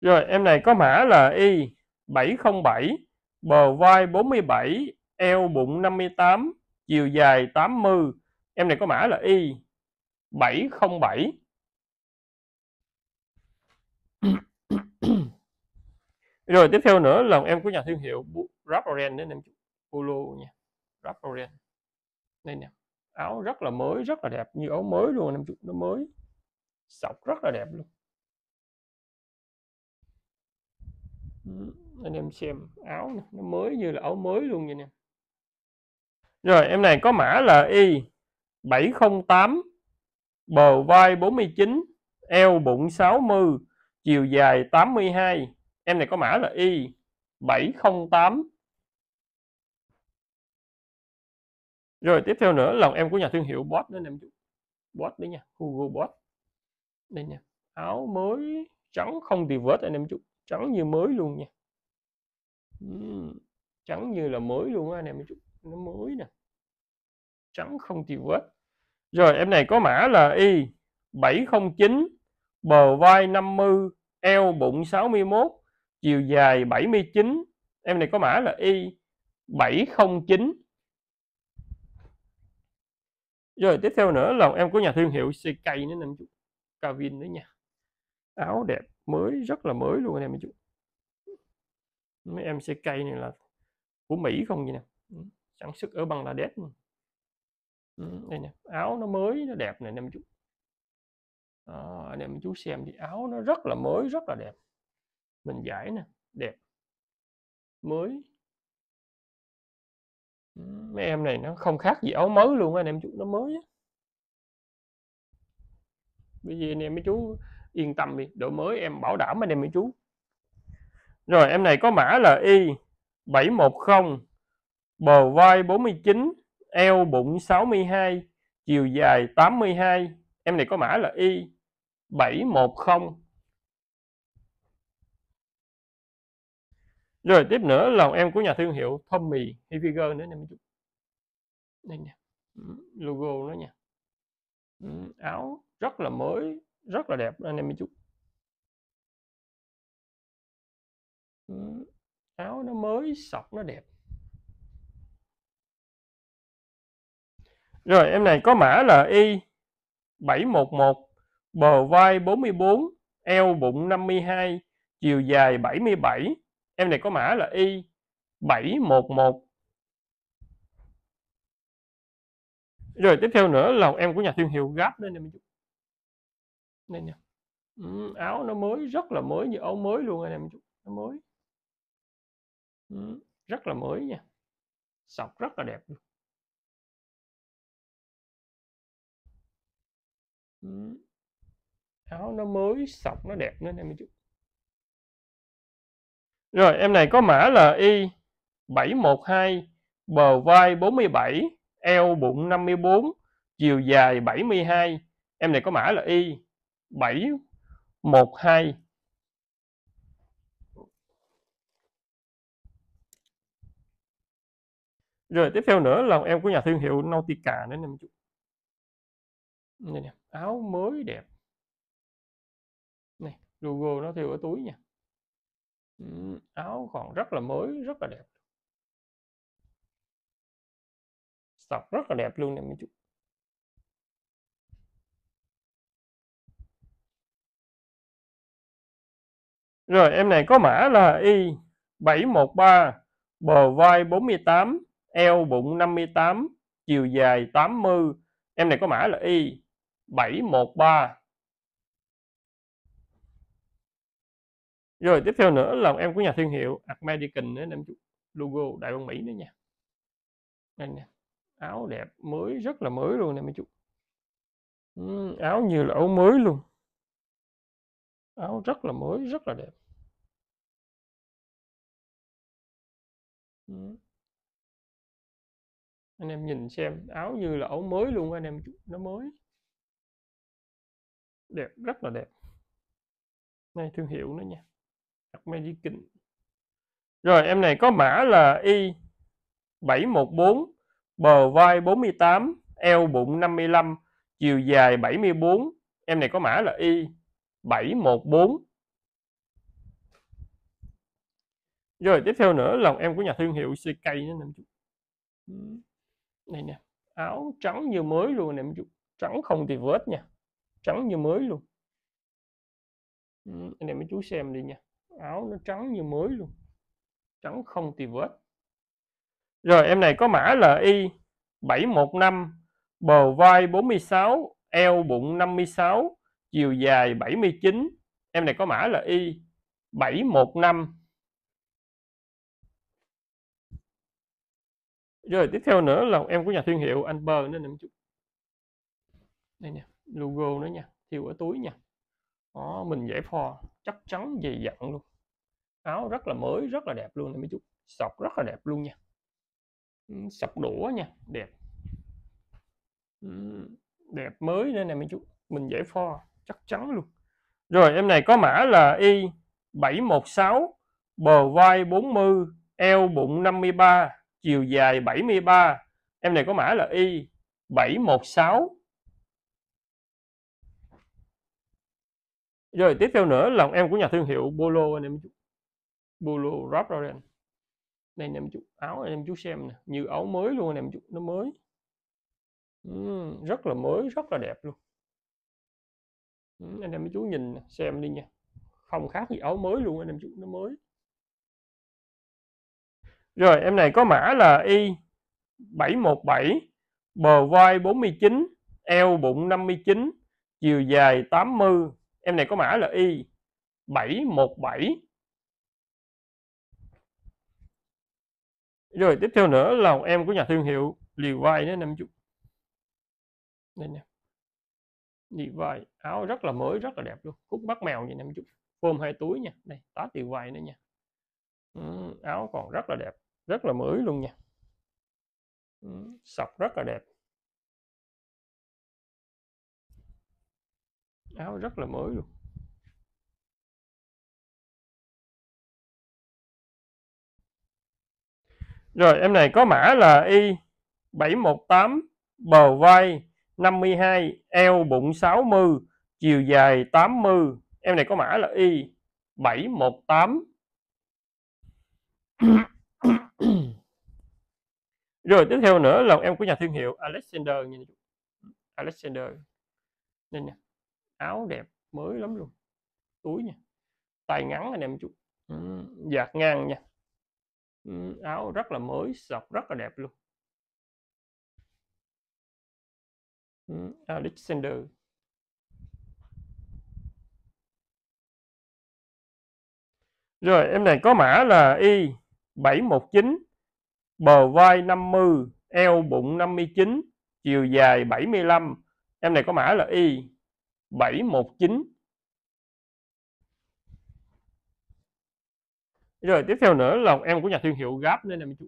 rồi em này có mã là Y 707 bờ vai 47 eo bụng 58 chiều dài 80 em này có mã là y 707 rồi tiếp theo nữa là em của nhà thương hiệu Rap nên đến em polo nha Rap Orient đây nè áo rất là mới rất là đẹp như áo mới luôn em chụp nó mới sọc rất là đẹp luôn anh em xem áo này, nó mới như là áo mới luôn vậy nè rồi em này có mã là y 708 bờ vai 49 eo bụng 60 chiều dài 82 em này có mã là Y 708 rồi tiếp theo nữa lòng em của nhà thương hiệu Boss đó em chú Boss đấy nha Google Boss đây nha áo mới trắng không tì vết anh em chú trắng như mới luôn nha trắng như là mới luôn á anh em chú nó mới nè trắng không tiêu vết rồi em này có mã là y 709 bờ vai 50 eo bụng 61 chiều dài 79 em này có mã là y 709 rồi tiếp theo nữa là em có nhà thương hiệu CK nữa anh chú Calvin nữa nha áo đẹp mới rất là mới luôn anh em chú mấy em CK này là của Mỹ không vậy nè ừ, sản xuất ở Bangladesh Ừ, đây nè áo nó mới nó đẹp này anh em chú à, anh em chú xem thì áo nó rất là mới rất là đẹp mình giải nè đẹp mới ừ, mấy em này nó không khác gì áo mới luôn anh em chú nó mới á bây giờ anh em mấy chú yên tâm đi độ mới em bảo đảm anh em mấy chú rồi em này có mã là y 710 bờ vai 49 eo bụng 62 chiều dài 82 em này có mã là Y 710 rồi tiếp nữa là em của nhà thương hiệu Tommy Hilfiger nữa nè mấy chú đây nè ừ, logo nó nha ừ, áo rất là mới rất là đẹp anh em mấy chú ừ, áo nó mới sọc nó đẹp Rồi em này có mã là Y711, bờ vai 44, eo bụng 52, chiều dài 77. Em này có mã là Y711. Rồi tiếp theo nữa là em của nhà thương hiệu Gap đây nè mình chụp. Đây nè. Ừ, áo nó mới rất là mới như áo mới luôn anh em chút nó mới ừ, rất là mới nha sọc rất là đẹp luôn áo nó mới sọc nó đẹp nên anh em chút rồi em này có mã là y 712 bờ vai 47 eo bụng 54 chiều dài 72 em này có mã là y 712 Rồi tiếp theo nữa là em của nhà thương hiệu Nautica nên em chú. Đây nè áo mới đẹp này logo nó theo ở túi nha áo còn rất là mới rất là đẹp sọc rất là đẹp luôn nè mấy chú rồi em này có mã là y 713 bờ vai 48 eo bụng 58 chiều dài 80 em này có mã là y 713 rồi tiếp theo nữa là em của nhà thương hiệu American nữa em chú logo Đại Bang Mỹ nữa nha đây nè áo đẹp mới rất là mới luôn nè mấy chú ừ, áo như là áo mới luôn áo rất là mới rất là đẹp ừ. anh em nhìn xem áo như là áo mới luôn anh em chú nó mới đẹp rất là đẹp này thương hiệu nữa nha đặt magic rồi em này có mã là y 714 bờ vai 48 eo bụng 55 chiều dài 74 em này có mã là y 714 rồi tiếp theo nữa là em của nhà thương hiệu CK nữa nè này nè áo trắng như mới luôn nè chút trắng không thì vết nha trắng như mới luôn ừ, anh em mấy chú xem đi nha áo nó trắng như mới luôn trắng không tì vết rồi em này có mã là y 715 bờ vai 46 eo bụng 56 chiều dài 79 em này có mã là y 715 rồi tiếp theo nữa là em của nhà thương hiệu anh bờ nữa nè chút đây nha logo nữa nha thiêu ở túi nha đó mình giải pho chắc chắn dày dặn luôn áo rất là mới rất là đẹp luôn này mấy chú sọc rất là đẹp luôn nha sọc đũa nha đẹp đẹp mới nên này mấy chú mình giải pho chắc chắn luôn rồi em này có mã là y 716 bờ vai 40 eo bụng 53 chiều dài 73 em này có mã là y 716 rồi tiếp theo nữa lòng em của nhà thương hiệu Polo anh em chú Polo Ralph đây anh em chú áo anh em chú xem nè như áo mới luôn anh em chú nó mới uhm, rất là mới rất là đẹp luôn uhm, anh em chú nhìn xem đi nha không khác gì áo mới luôn anh em chú nó mới rồi em này có mã là y 717 bờ vai 49 eo bụng 59 chiều dài 80 em này có mã là y 717 rồi tiếp theo nữa là em của nhà thương hiệu Levi nó 50 đây nè Levi áo rất là mới rất là đẹp luôn cúc bắt mèo vậy 50 phôm hai túi nha đây tá Levi nữa nha ừ, áo còn rất là đẹp rất là mới luôn nha ừ, sọc rất là đẹp áo rất là mới luôn rồi em này có mã là y 718 bờ vai 52 eo bụng 60 chiều dài 80 em này có mã là y 718 rồi tiếp theo nữa là em của nhà thương hiệu Alexander Alexander nên nè áo đẹp mới lắm luôn túi nha tay ngắn anh em chú ừ, dạt ngang nha ừ, áo rất là mới sọc rất là đẹp luôn ừ, Alexander rồi em này có mã là y 719 bờ vai 50 eo bụng 59 chiều dài 75 em này có mã là y 719 rồi tiếp theo nữa là em của nhà thương hiệu Gap nên em chú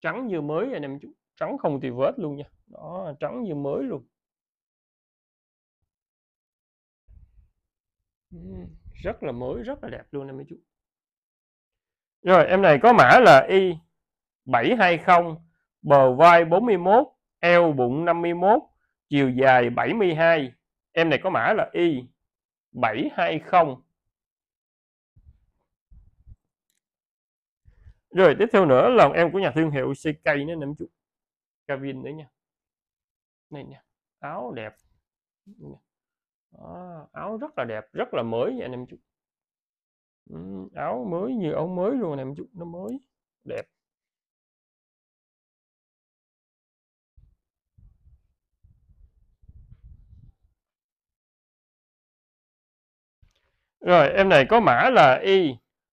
trắng như mới anh em chú trắng không thì vết luôn nha đó trắng như mới luôn rất là mới rất là đẹp luôn em chú rồi em này có mã là Y 720 bờ vai 41 eo bụng 51 chiều dài 72 em này có mã là Y 720 rồi tiếp theo nữa là em của nhà thương hiệu CK nữa nè chút Kevin đấy nha này nha áo đẹp Đó, áo rất là đẹp rất là mới nha anh em chút ừ, áo mới như áo mới luôn nè em chút nó mới đẹp Rồi em này có mã là Y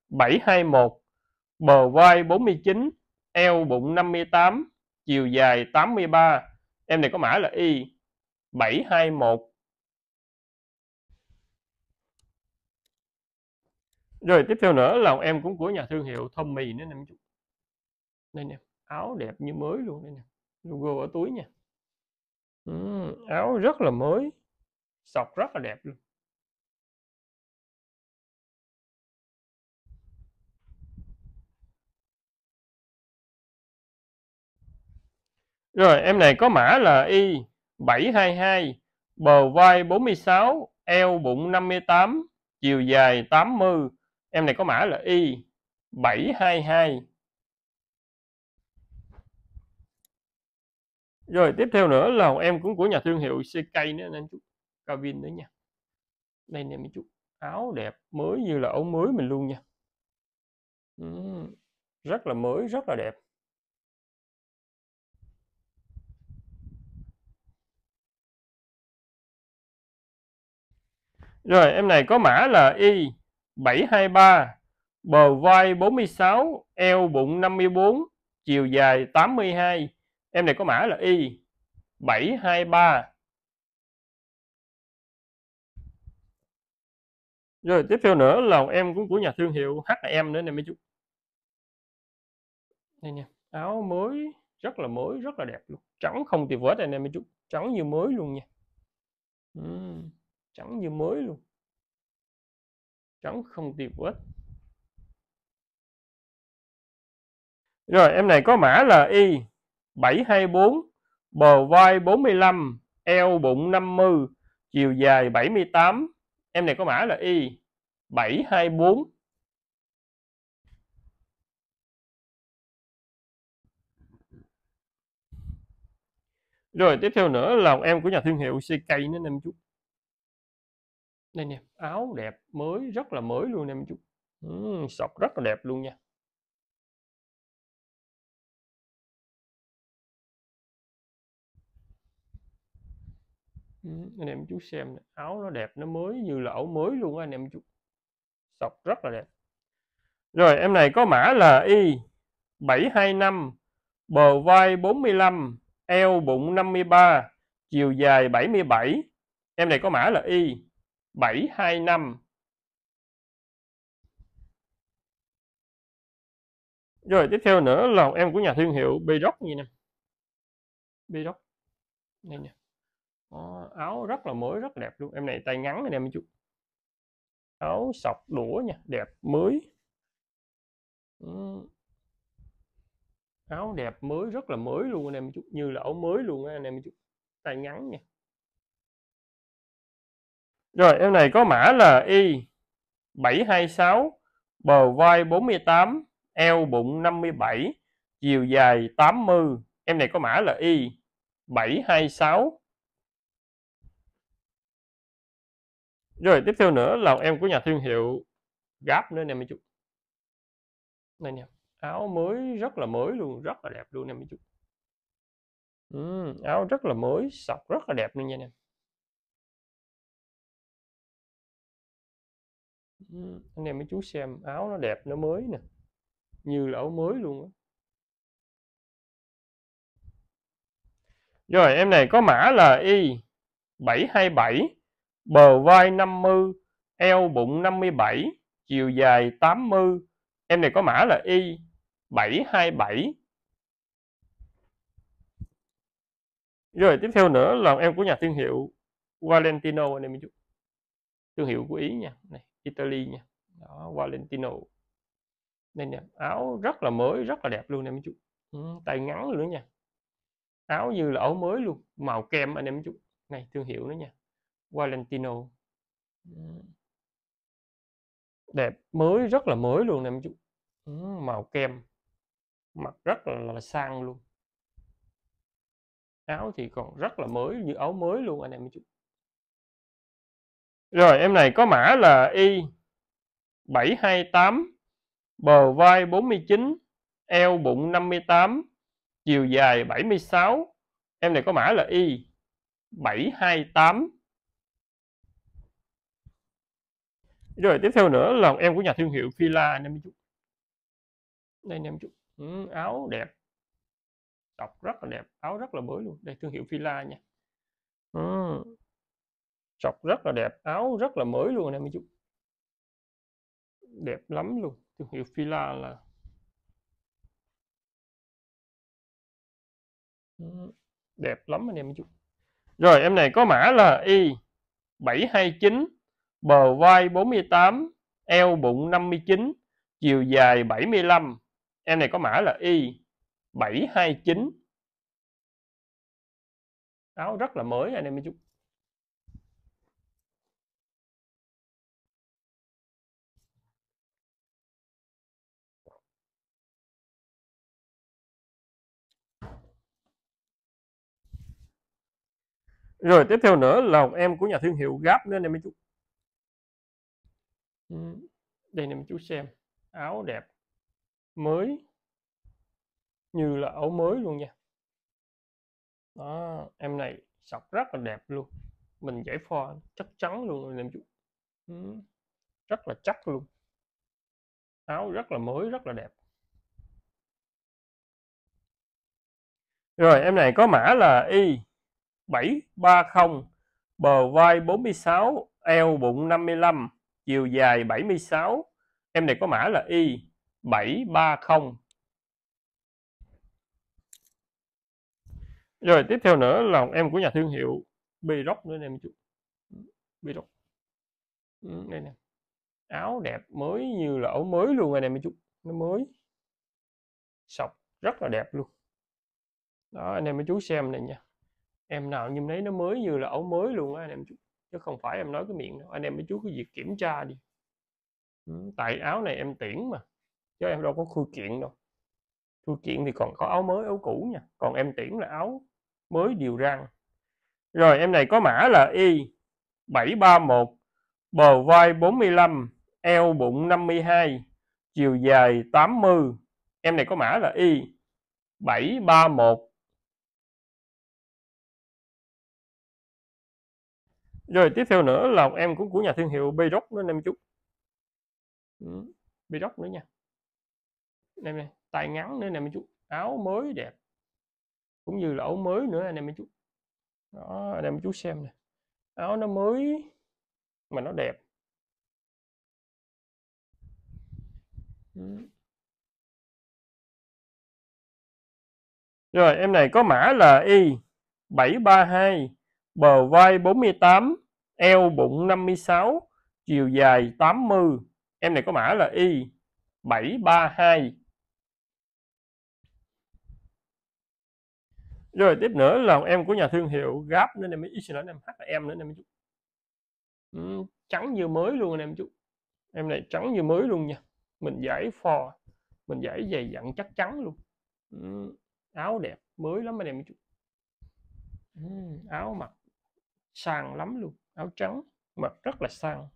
721, bờ vai 49, eo bụng 58, chiều dài 83. Em này có mã là Y 721. Rồi tiếp theo nữa là em cũng của nhà thương hiệu thông mì nữa nè em chút. Đây nè, áo đẹp như mới luôn đây nè. Logo ở túi nha. Ừ, áo rất là mới, sọc rất là đẹp luôn. Rồi em này có mã là Y 722, bờ vai 46, eo bụng 58, chiều dài 80. Em này có mã là Y 722. Rồi tiếp theo nữa là em cũng của nhà thương hiệu CK nữa nên chút Calvin nữa nha. Đây nè mấy chút áo đẹp mới như là ống mới mình luôn nha. Ừ, rất là mới, rất là đẹp. Rồi em này có mã là Y 723, bờ vai 46, eo bụng 54, chiều dài 82. Em này có mã là Y 723. Rồi tiếp theo nữa là em cũng của nhà thương hiệu H&M nữa nè mấy chú. Đây nha áo mới, rất là mới, rất là đẹp luôn. Trắng không tì vết đây nè mấy chú, trắng như mới luôn nha. Uhm trắng như mới luôn trắng không tiệp vết rồi em này có mã là y 724 bờ vai 45 eo bụng 50 chiều dài 78 em này có mã là y 724 Rồi tiếp theo nữa là em của nhà thương hiệu CK nữa anh em chú đây nè áo đẹp mới rất là mới luôn em chú ừ, sọc rất là đẹp luôn nha ừ, anh em chú xem này. áo nó đẹp nó mới như là áo mới luôn anh em chú sọc rất là đẹp rồi em này có mã là y 725 bờ vai 45 eo bụng 53 chiều dài 77 em này có mã là y 725. Rồi tiếp theo nữa là em của nhà thương hiệu Biroc như nè. Biroc. Đây nè. Đó, áo rất là mới, rất đẹp luôn. Em này tay ngắn này em chút. Áo sọc đũa nha, đẹp mới. Ừ. Áo đẹp mới, rất là mới luôn anh em chút, như là áo mới luôn anh em chút. Tay ngắn nha. Rồi em này có mã là Y 726, bờ vai 48, eo bụng 57, chiều dài 80. Em này có mã là Y 726. Rồi tiếp theo nữa là em của nhà thương hiệu Gap nữa nè mấy chú. này nè, áo mới rất là mới luôn, rất là đẹp luôn nè mấy chú. Ừ, áo rất là mới, sọc rất là đẹp luôn nha nè. anh em mấy chú xem áo nó đẹp nó mới nè như là áo mới luôn á rồi em này có mã là y 727 bờ vai 50 eo bụng 57 chiều dài 80 em này có mã là y 727 rồi tiếp theo nữa là em của nhà thương hiệu Valentino anh em mấy chú thương hiệu của ý nha này Italy nha đó Valentino nên nè áo rất là mới rất là đẹp luôn nè em chú ừ, tay ngắn nữa nha áo như là áo mới luôn màu kem anh em chú này thương hiệu nữa nha Valentino ừ. đẹp mới rất là mới luôn nè em chú ừ, màu kem mặc rất là, là sang luôn áo thì còn rất là mới như áo mới luôn anh em chú rồi em này có mã là Y728, bờ vai 49, eo bụng 58, chiều dài 76. Em này có mã là Y728. Rồi tiếp theo nữa là em của nhà thương hiệu Fila anh em chút. Đây anh em chút. Ừ, áo đẹp. Đọc rất là đẹp, áo rất là mới luôn. Đây thương hiệu Fila nha. Ừ trọc rất là đẹp áo rất là mới luôn anh em chú đẹp lắm luôn thương hiệu Fila là đẹp lắm anh em chú rồi em này có mã là y 729 bờ vai 48 eo bụng 59 chiều dài 75 em này có mã là y 729 áo rất là mới anh em chú rồi tiếp theo nữa là một em của nhà thương hiệu Gap nên anh em chú ừ, đây anh em chú xem áo đẹp mới như là áo mới luôn nha đó em này sọc rất là đẹp luôn mình giải pho chắc chắn luôn anh em chú ừ, rất là chắc luôn áo rất là mới rất là đẹp rồi em này có mã là y 730, bờ vai 46, eo bụng 55, chiều dài 76. Em này có mã là Y 730. Rồi tiếp theo nữa là em của nhà thương hiệu Birock nữa em chú. Birock. Ừ, đây nè. Áo đẹp mới như là áo mới luôn anh em mấy chú. Nó mới. Sọc rất là đẹp luôn. Đó anh em mấy chú xem này nha em nào nhưng thấy nó mới như là ấu mới luôn á anh em chú chứ không phải em nói cái miệng đâu anh em với chú cứ việc kiểm tra đi ừ. Ừ, tại áo này em tiễn mà chứ em đâu có khui kiện đâu khui kiện thì còn có dạ. áo mới áo cũ nha còn em tiễn là áo mới điều răng rồi em này có mã là y 731 bờ vai 45 eo bụng 52 chiều dài 80 em này có mã là y 731 rồi tiếp theo nữa là em cũng của nhà thương hiệu Bayrock nữa anh em chú ừ. Bayrock nữa nha anh em này tay ngắn nữa anh em chú áo mới đẹp cũng như là áo mới nữa anh em chú đó anh em chú xem nè áo nó mới mà nó đẹp ừ. rồi em này có mã là y 732 bờ vai 48, eo bụng 56, chiều dài 80. Em này có mã là Y 732. Rồi tiếp nữa là em của nhà thương hiệu Gap nên em xin lỗi em H em nữa em chú. Ừ, trắng như mới luôn anh em chú. Em này trắng như mới luôn nha. Mình giải phò, mình giải dày dặn chắc chắn luôn. Ừ, áo đẹp, mới lắm anh em chú. Ừ, áo mặc sang lắm luôn áo trắng mặc rất là sang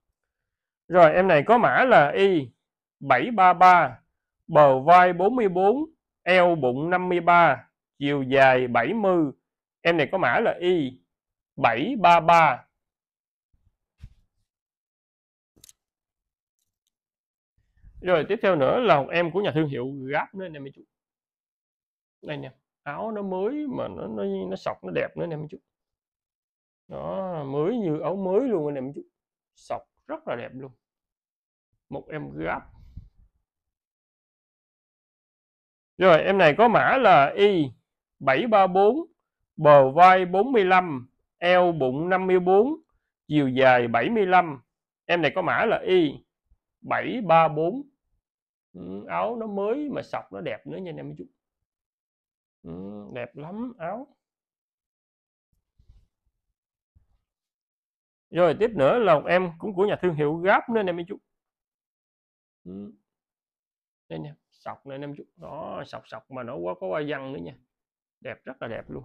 rồi em này có mã là y 733 bờ vai 44 eo bụng 53 chiều dài 70 em này có mã là y 733 rồi tiếp theo nữa là một em của nhà thương hiệu Gap nữa anh em chú đây nè áo nó mới mà nó nó nó sọc nó đẹp nữa anh em chú đó mới như áo mới luôn anh em chú sọc rất là đẹp luôn một em gấp rồi em này có mã là y 734 bờ vai 45 eo bụng 54 chiều dài 75 em này có mã là y 734 ừ, áo nó mới mà sọc nó đẹp nữa nha anh em chú ừ, đẹp lắm áo rồi tiếp nữa là em cũng của nhà thương hiệu Gap nên em chú ừ. đây nè sọc nên em chú đó sọc sọc mà nó quá có hoa văn nữa nha đẹp rất là đẹp luôn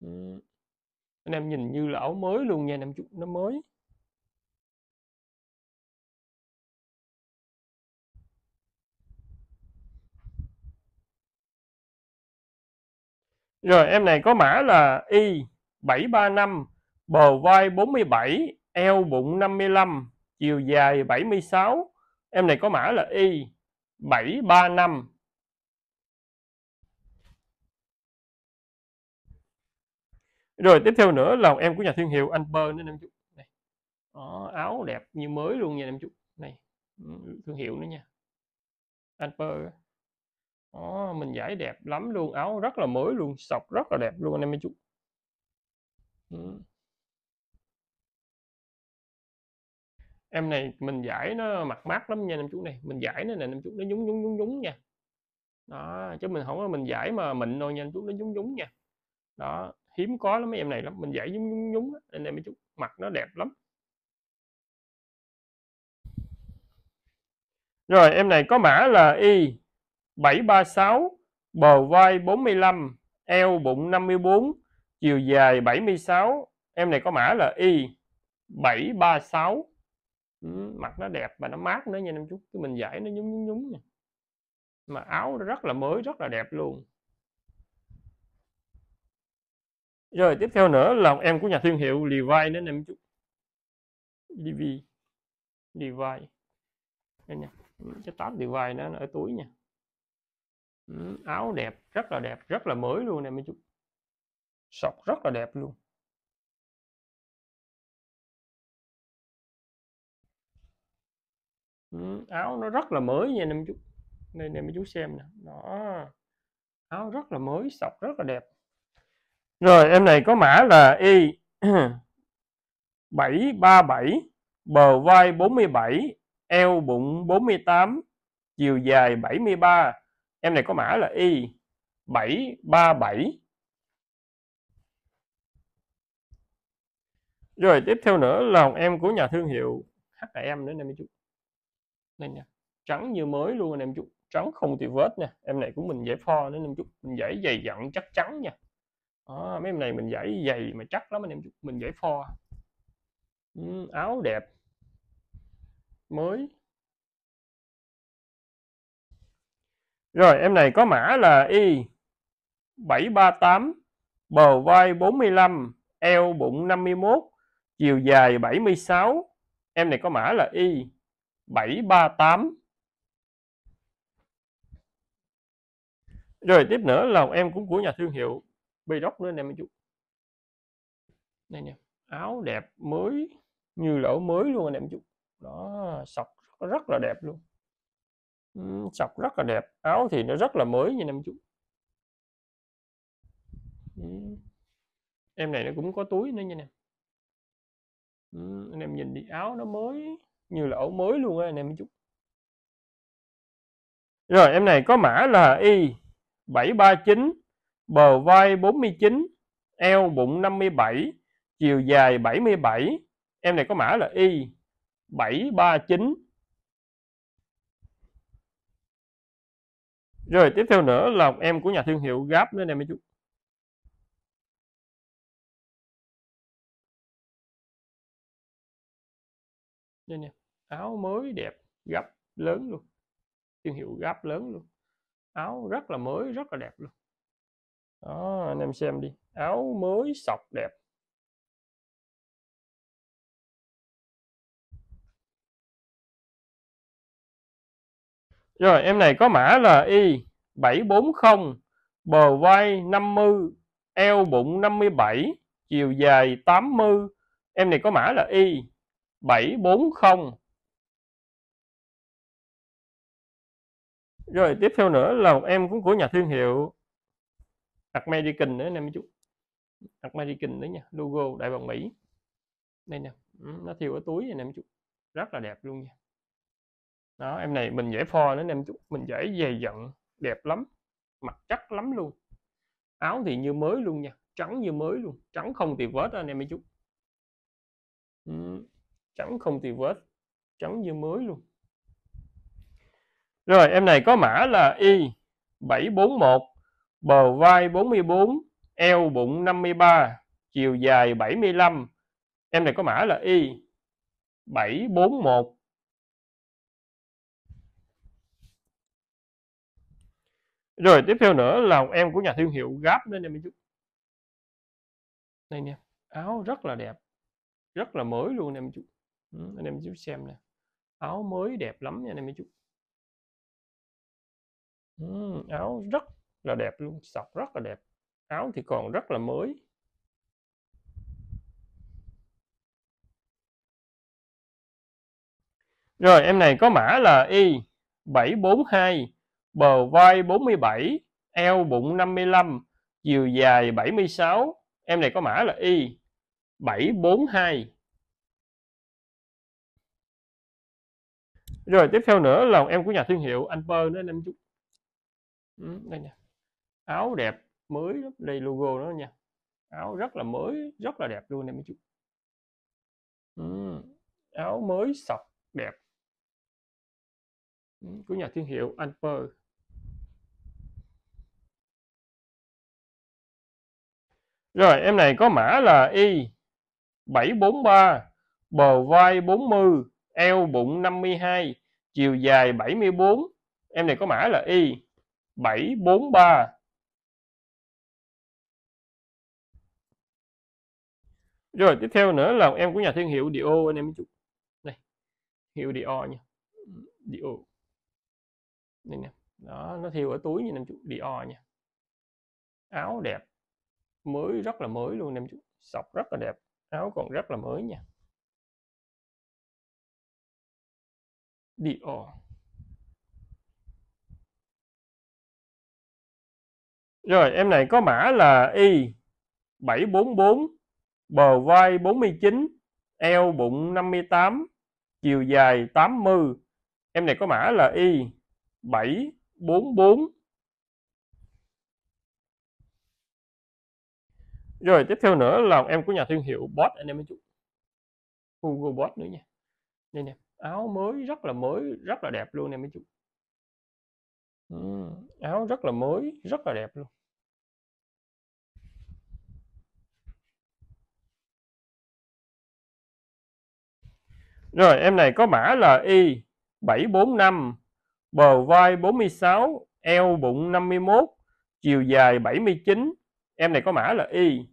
ừ. anh em nhìn như là áo mới luôn nha em chú nó mới Rồi em này có mã là Y735, bờ vai 47, eo bụng 55, chiều dài 76. Em này có mã là Y735. Rồi tiếp theo nữa là em của nhà thương hiệu Anh Bơ nữa em chú. Này. Đó, áo đẹp như mới luôn nha em chú. Này, ừ, thương hiệu nữa nha. Anh Bơ đó, ờ, mình giải đẹp lắm luôn áo rất là mới luôn sọc rất là đẹp luôn anh em mấy chú ừ. em này mình giải nó mặt mát lắm nha anh em chú này mình giải nó này anh em chú nó nhúng nhúng nhúng nhúng nha đó chứ mình không có mình giải mà mịn thôi nha anh chú nó nhúng nhúng nha đó hiếm có lắm mấy em này lắm mình giải nhúng nhúng nhúng anh em mấy chú mặt nó đẹp lắm rồi em này có mã là y 736, bờ vai 45, eo bụng 54, chiều dài 76. Em này có mã là Y 736. Ừ, mặt nó đẹp và nó mát nữa nha em chú. Cái mình giải nó nhúng nhúng nhúng nè. Mà áo rất là mới, rất là đẹp luôn. Rồi tiếp theo nữa là em của nhà thương hiệu Levi nữa em chú. Levi. Levi. Đây nha. Cái táp Levi nó ở túi nha. Ừ, áo đẹp rất là đẹp rất là mới luôn nè mấy chú sọc rất là đẹp luôn ừ, áo nó rất là mới nha mấy chú đây nè mấy chú xem nè đó áo rất là mới sọc rất là đẹp rồi em này có mã là y 737 bờ vai 47 eo bụng 48 chiều dài 73 em này có mã là y 737 rồi tiếp theo nữa là em của nhà thương hiệu H&M nữa nè em chú nên nha trắng như mới luôn anh em chú trắng không tì vết nha em này của mình giải pho nữa em chú mình giải dày dặn chắc chắn nha đó, mấy em này mình giải dày mà chắc lắm anh em chú mình giải pho ừ, áo đẹp mới Rồi em này có mã là Y 738, bờ vai 45, eo bụng 51, chiều dài 76. Em này có mã là Y 738. Rồi tiếp nữa là em cũng của nhà thương hiệu Bidoc nữa anh em chú. Đây nè, áo đẹp mới như lỗ mới luôn anh em chú. Đó, sọc rất là đẹp luôn sọc rất là đẹp áo thì nó rất là mới như năm chú em này nó cũng có túi nữa nha nè anh em nhìn đi áo nó mới như là ổ mới luôn á anh em chú rồi em này có mã là y 739 bờ vai 49 eo bụng 57 chiều dài 77 em này có mã là y 739 rồi tiếp theo nữa là em của nhà thương hiệu Gap nữa nè mấy chú đây nè áo mới đẹp gấp lớn luôn thương hiệu gấp lớn luôn áo rất là mới rất là đẹp luôn đó anh em xem đi áo mới sọc đẹp Rồi em này có mã là Y 740 bờ vai 50 eo bụng 57 chiều dài 80 em này có mã là Y 740 Rồi tiếp theo nữa là một em cũng của nhà thương hiệu American nữa anh em chú American nữa nha logo đại bằng Mỹ đây nè ừ, nó thiêu ở túi anh em chú rất là đẹp luôn nha đó em này mình dễ pho nữa em chút mình dễ dày dặn đẹp lắm mặt chắc lắm luôn áo thì như mới luôn nha trắng như mới luôn trắng không tì vết anh em ấy chút ừ. trắng không tì vết trắng như mới luôn rồi em này có mã là y 741 bờ vai 44 eo bụng 53 chiều dài 75 em này có mã là y 741 rồi tiếp theo nữa là em của nhà thương hiệu Gap đấy em chút đây nè áo rất là đẹp rất là mới luôn em chút ừ, anh em chút xem nè áo mới đẹp lắm nha anh em chút ừ, áo rất là đẹp luôn sọc rất là đẹp áo thì còn rất là mới rồi em này có mã là y 742 bờ vai 47, eo bụng 55, chiều dài 76. Em này có mã là Y 742. Rồi tiếp theo nữa là em của nhà thương hiệu Anper nữa anh chú. Ừ, đây nha. Áo đẹp mới lắm, đây logo nó nha. Áo rất là mới, rất là đẹp luôn em chú. Ừ, áo mới sọc đẹp. Ừ, của nhà thương hiệu Anper. Rồi, em này có mã là Y 743, bờ vai 40, eo bụng 52, chiều dài 74. Em này có mã là Y 743. Rồi, tiếp theo nữa là em của nhà thương hiệu Dio anh em chút. Đây. Hiệu Dio nha. Dio. Đây nè. Đó, nó thiêu ở túi như em chút Dio nha. Áo đẹp mới rất là mới luôn em chú sọc rất là đẹp áo còn rất là mới nha Dior rồi em này có mã là Y 744 bờ vai 49 eo bụng 58 chiều dài 80 em này có mã là Y 744 rồi tiếp theo nữa là em của nhà thương hiệu Boss anh em mấy chú Google Boss nữa nha đây nè áo mới rất là mới rất là đẹp luôn em mấy chú ừ, áo rất là mới rất là đẹp luôn Rồi em này có mã là Y 745 Bờ vai 46 Eo bụng 51 Chiều dài 79 em này có mã là y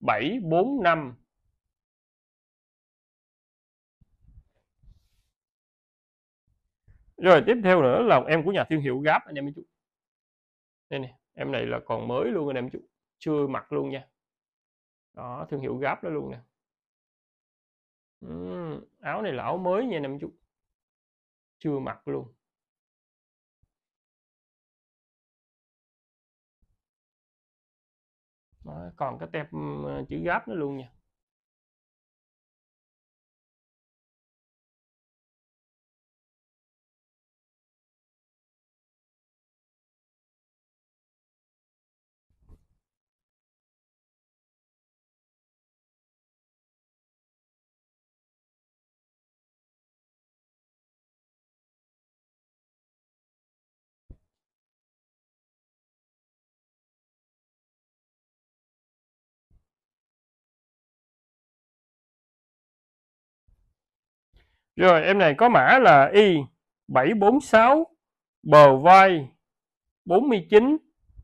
745 rồi tiếp theo nữa là em của nhà thương hiệu Gap anh em mấy chú đây nè em này là còn mới luôn anh em chú chưa mặc luôn nha đó thương hiệu Gap đó luôn nè uhm, áo này là áo mới nha anh em chú chưa mặc luôn Ờ, còn cái tem chữ gáp nó luôn nha Rồi em này có mã là Y746 bờ vai 49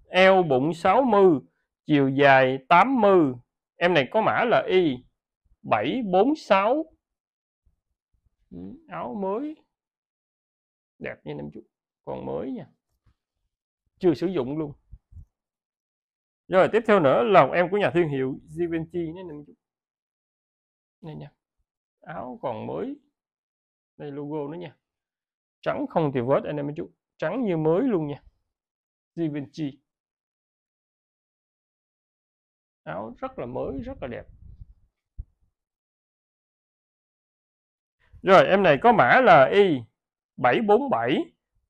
eo bụng 60 chiều dài 80 em này có mã là Y746 ừ, áo mới đẹp nha em chút còn mới nha chưa sử dụng luôn rồi tiếp theo nữa là em của nhà thương hiệu Givenchy nên chút này nha áo còn mới đây logo nữa nha trắng không thì vớt anh em mấy chú trắng như mới luôn nha Givenchy áo rất là mới rất là đẹp rồi em này có mã là y 747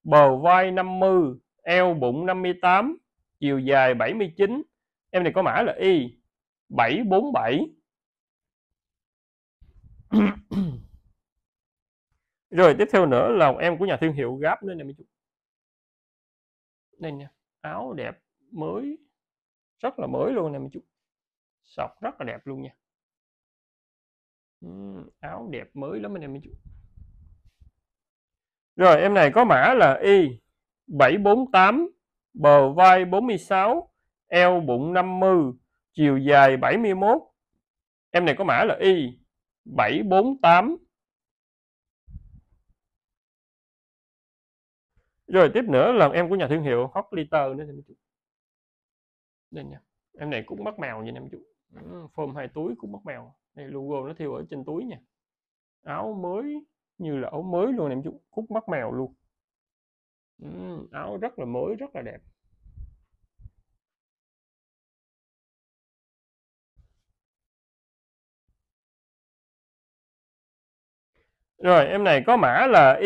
bờ vai 50 eo bụng 58 chiều dài 79 em này có mã là y 747 rồi tiếp theo nữa là em của nhà thương hiệu gáp nên nè mấy chú đây nha áo đẹp mới rất là mới luôn nè mấy chú sọc rất là đẹp luôn nha uhm, áo đẹp mới lắm anh em mấy chú rồi em này có mã là Y 748 bờ vai 46 eo bụng 50 chiều dài 71 em này có mã là Y 748 rồi tiếp nữa là em của nhà thương hiệu hot liter nữa em chú đây nha em này cũng mất mèo vậy nè em chú phôm ừ, hai túi cũng mất mèo, đây logo nó thiêu ở trên túi nha áo mới như là áo mới luôn nè em chú cúc mất mèo luôn uhm, áo rất là mới rất là đẹp Rồi em này có mã là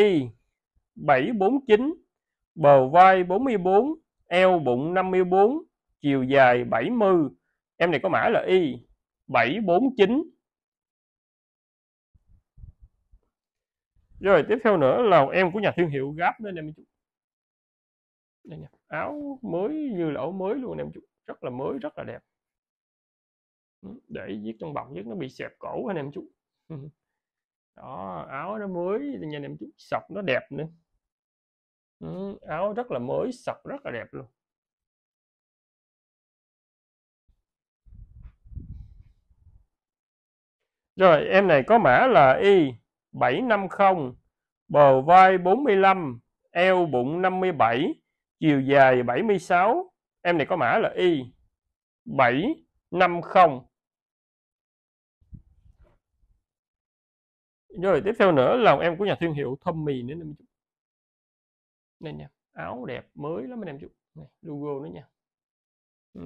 Y749 bờ vai 44, eo bụng 54, chiều dài 70. Em này có mã là Y 749. Rồi tiếp theo nữa là em của nhà thương hiệu Gap nên em chú. Đây nha, áo mới như là áo mới luôn em chú, rất là mới, rất là đẹp. Ừ, để viết trong bọc viết nó bị xẹp cổ anh em chú. Đó, áo nó mới anh em chú, sọc nó đẹp nữa ừ, áo rất là mới sọc rất là đẹp luôn rồi em này có mã là y 750 bờ vai 45 eo bụng 57 chiều dài 76 em này có mã là y 750 rồi tiếp theo nữa là em của nhà thương hiệu mì nữa đây nha áo đẹp mới lắm anh em chú này logo nữa nha ừ,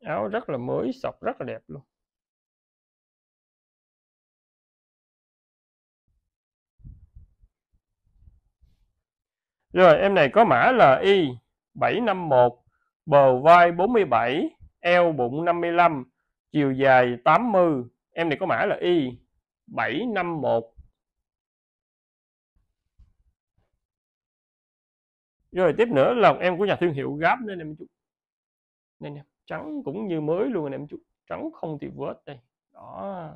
áo rất là mới sọc rất là đẹp luôn Rồi em này có mã là Y 751, bờ vai 47, eo bụng 55, chiều dài 80. Em này có mã là Y 751, rồi tiếp nữa lòng em của nhà thương hiệu gáp nên em chú nên em trắng cũng như mới luôn anh em chú trắng không thì vết đây đó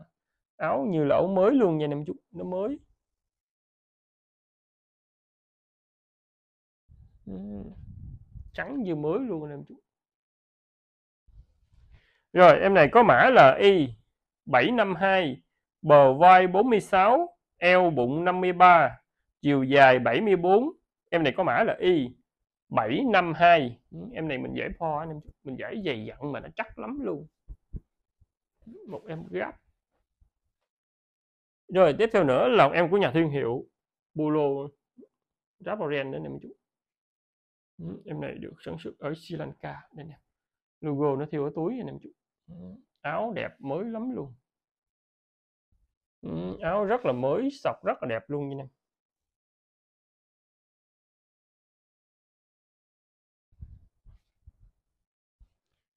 áo như lẩu mới luôn nha anh em chú nó mới trắng như mới luôn anh em chú rồi em này có mã là Y 752 bờ vai 46 eo bụng 53 chiều dài 74 em này có mã là y 752 ừ. em này mình dễ pho mình dễ dày dặn mà nó chắc lắm luôn một em gấp rồi tiếp theo nữa là em của nhà thương hiệu Bulo Raboren đấy nè mấy chú ừ. em này được sản xuất ở Sri Lanka đây nè logo nó thiêu ở túi nè mấy chú ừ. áo đẹp mới lắm luôn áo rất là mới sọc rất là đẹp luôn như này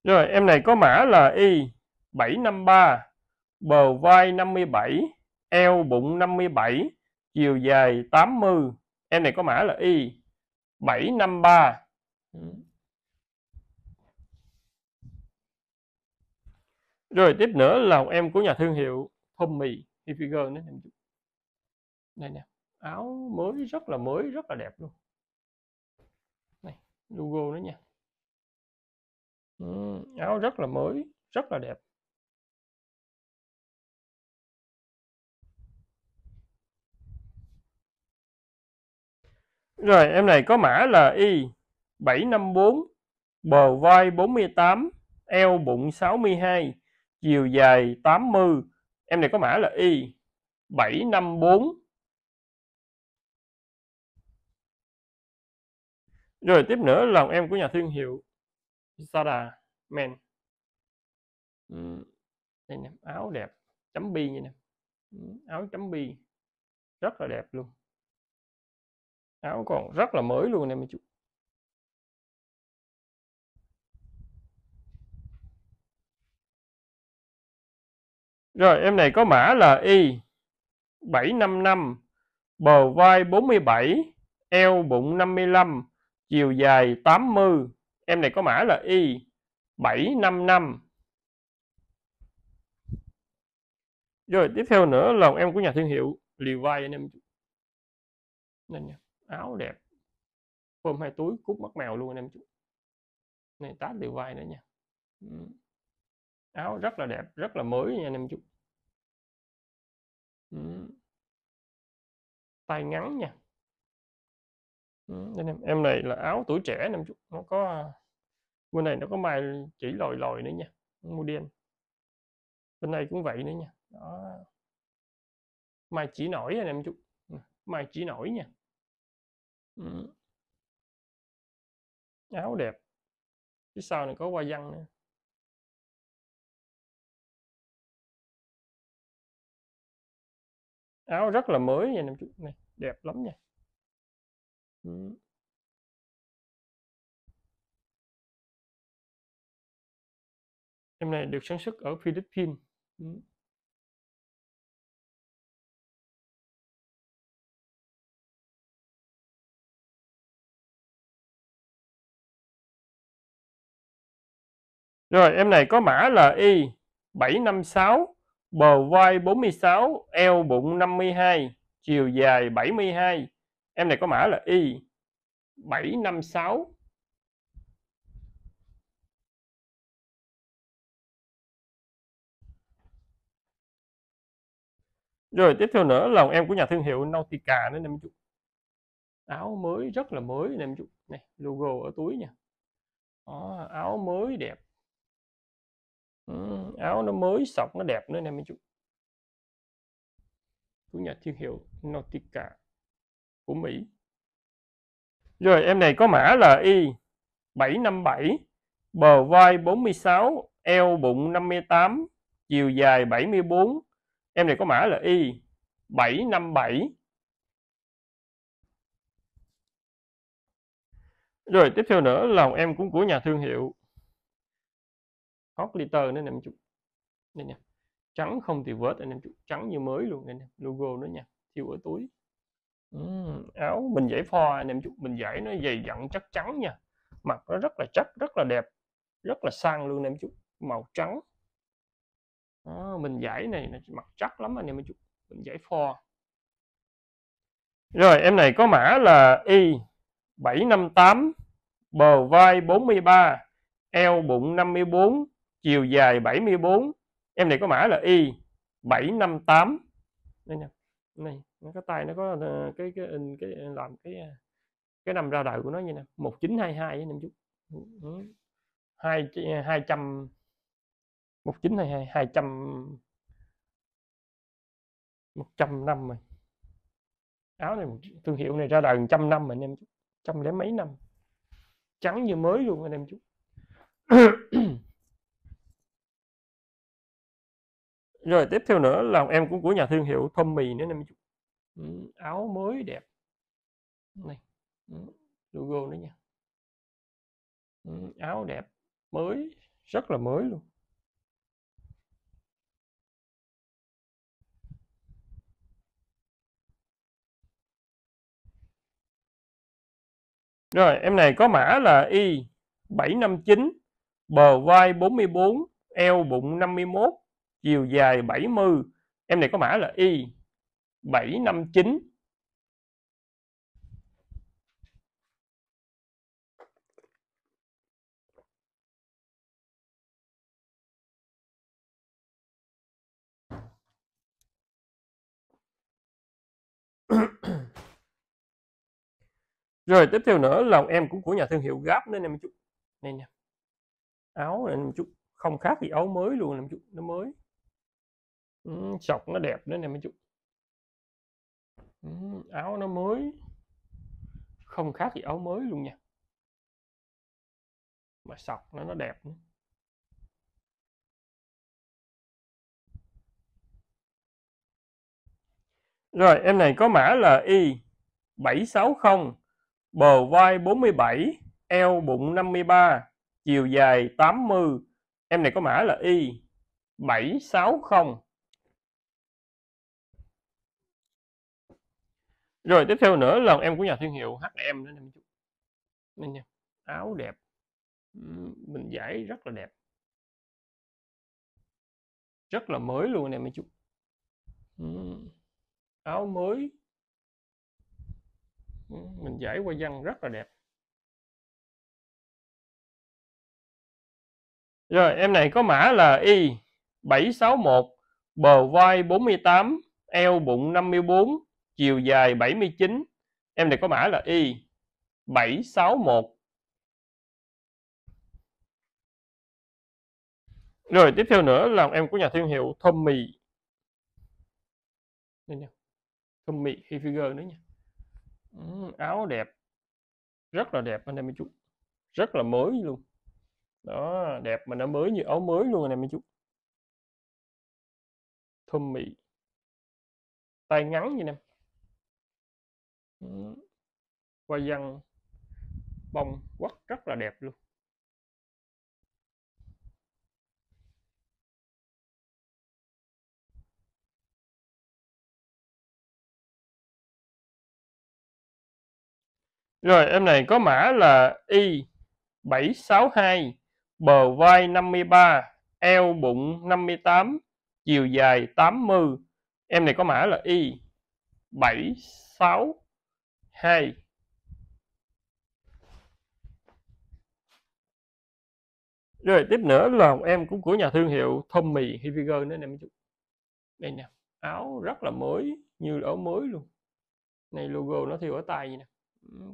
Rồi, em này có mã là Y753, bờ vai 57, eo bụng 57, chiều dài 80. Em này có mã là Y753. Rồi, tiếp nữa là em của nhà thương hiệu Tommy Hilfiger nữa. Đây nè, áo mới rất là mới, rất là đẹp luôn. Này, logo nữa nha ừ, áo rất là mới rất là đẹp Rồi em này có mã là Y754 Bờ vai 48 Eo bụng 62 Chiều dài 80 Em này có mã là Y754 Rồi tiếp nữa là em của nhà thương hiệu Zara men ừ. đây nè áo đẹp chấm bi như nè ừ. áo chấm bi rất là đẹp luôn áo còn rất là mới luôn em chú rồi em này có mã là y 755 bờ vai 47 eo bụng 55 chiều dài 80 em này có mã là y 755 rồi tiếp theo nữa là em của nhà thương hiệu Levi anh em nên nha áo đẹp phôm hai túi cúc mắt mèo luôn anh em chú này tát Levi nữa nha ừ. áo rất là đẹp rất là mới nha anh em chú ừ. tay ngắn nha Ừ, nên em, em này là áo tuổi trẻ năm chục nó có bên này nó có mài chỉ lòi lòi nữa nha mua đen bên này cũng vậy nữa nha đó mài chỉ nổi anh em chút ừ, mài chỉ nổi nha ừ. áo đẹp phía sau này có hoa văn nữa áo rất là mới nha anh em chút này đẹp lắm nha Em này được sản xuất ở Philippines. Rồi, em này có mã là Y756, bờ vai 46, eo bụng 52, chiều dài 72 em này có mã là y 756 rồi tiếp theo nữa là em của nhà thương hiệu Nautica nữa nè em chú áo mới rất là mới nè em chú này logo ở túi nha Đó, áo mới đẹp ừ, áo nó mới sọc nó đẹp nữa nè em chú của nhà thương hiệu Nautica của Mỹ. Rồi em này có mã là Y 757, bờ vai 46, eo bụng 58, chiều dài 74. Em này có mã là Y 757. Rồi tiếp theo nữa là em cũng của nhà thương hiệu hot liter nên em chụp đây nha trắng không thì vớt anh em chụp trắng như mới luôn anh em logo nữa nha thiêu ở túi áo mình giãy pho anh em chút, mình giãy nó dày dặn chắc chắn nha. mặt nó rất là chắc, rất là đẹp, rất là sang luôn anh em chút, màu trắng. Đó, mình giãy này mặc chắc lắm anh em chút, mình giãy pho Rồi em này có mã là Y 758, bờ vai 43, eo bụng 54, chiều dài 74. Em này có mã là Y 758. Đây nha này cái tay nó có ờ, cái cái in cái ờ, làm cái ờ, cái năm ra đời của nó như nè 1922 năm chút hai hai trăm một chín hai hai hai trăm một trăm năm rồi áo này thương hiệu này ra đời trăm năm anh em chút trăm lẻ mấy năm trắng như mới luôn anh em chút rồi tiếp theo nữa là em cũng của nhà thương hiệu Tommy nữa 50 ừ, áo mới đẹp này ừ, logo nữa nha ừ, áo đẹp mới rất là mới luôn Rồi, em này có mã là Y759, bờ vai 44, eo bụng 51, chiều dài 70 em này có mã là Y 759 rồi tiếp theo nữa lòng em cũng của nhà thương hiệu Gap nên em chút này nè áo này em chút không khác gì áo mới luôn làm chút nó mới sọc nó đẹp nữa nè mấy chú áo nó mới không khác gì áo mới luôn nha mà sọc nó nó đẹp nữa Rồi em này có mã là Y 760 Bờ vai 47 Eo bụng 53 Chiều dài 80 Em này có mã là Y 760 rồi tiếp theo nữa là em của nhà thương hiệu HM nữa em nên nha áo đẹp mình giải rất là đẹp rất là mới luôn anh em mấy chú áo mới mình giải qua văn rất là đẹp rồi em này có mã là y 761 bờ vai 48 eo bụng 54 chiều dài 79 em này có mã là Y 761 rồi tiếp theo nữa là em của nhà thương hiệu Tommy đây nha Tommy Hilfiger nữa nha ừ, áo đẹp rất là đẹp anh em mấy chú rất là mới luôn đó đẹp mà nó mới như áo mới luôn anh em mấy chú Tommy tay ngắn như em Ừ. hoa văn bông quất rất là đẹp luôn Rồi em này có mã là Y762, bờ vai 53, eo bụng 58, chiều dài 80. Em này có mã là Y762. 2 rồi tiếp nữa là em cũng của nhà thương hiệu Tommy Hilfiger nữa nè đây nè áo rất là mới như áo mới luôn này logo nó thiêu ở tay nè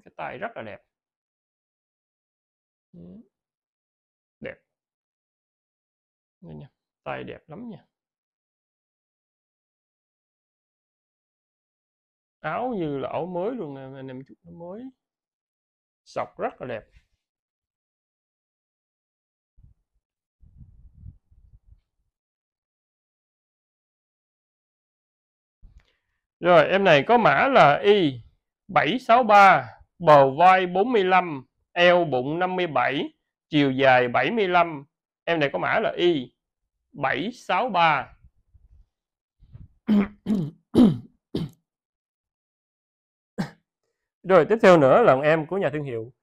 cái tay rất là đẹp đẹp đây nè tay đẹp lắm nha áo như là áo mới luôn nè anh em chút nó mới sọc rất là đẹp Rồi em này có mã là Y 763, bờ vai 45, eo bụng 57, chiều dài 75. Em này có mã là Y 763. rồi tiếp theo nữa là em của nhà thương hiệu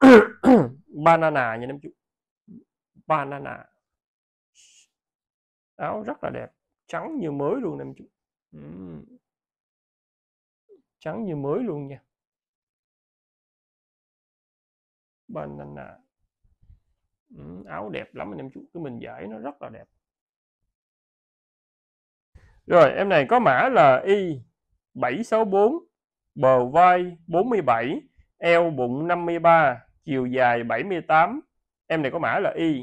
banana nha em chú banana áo rất là đẹp trắng như mới luôn em chú trắng như mới luôn nha banana áo đẹp lắm anh em chú cái mình giải nó rất là đẹp rồi em này có mã là y 764 bờ vai 47, eo bụng 53, chiều dài 78. Em này có mã là Y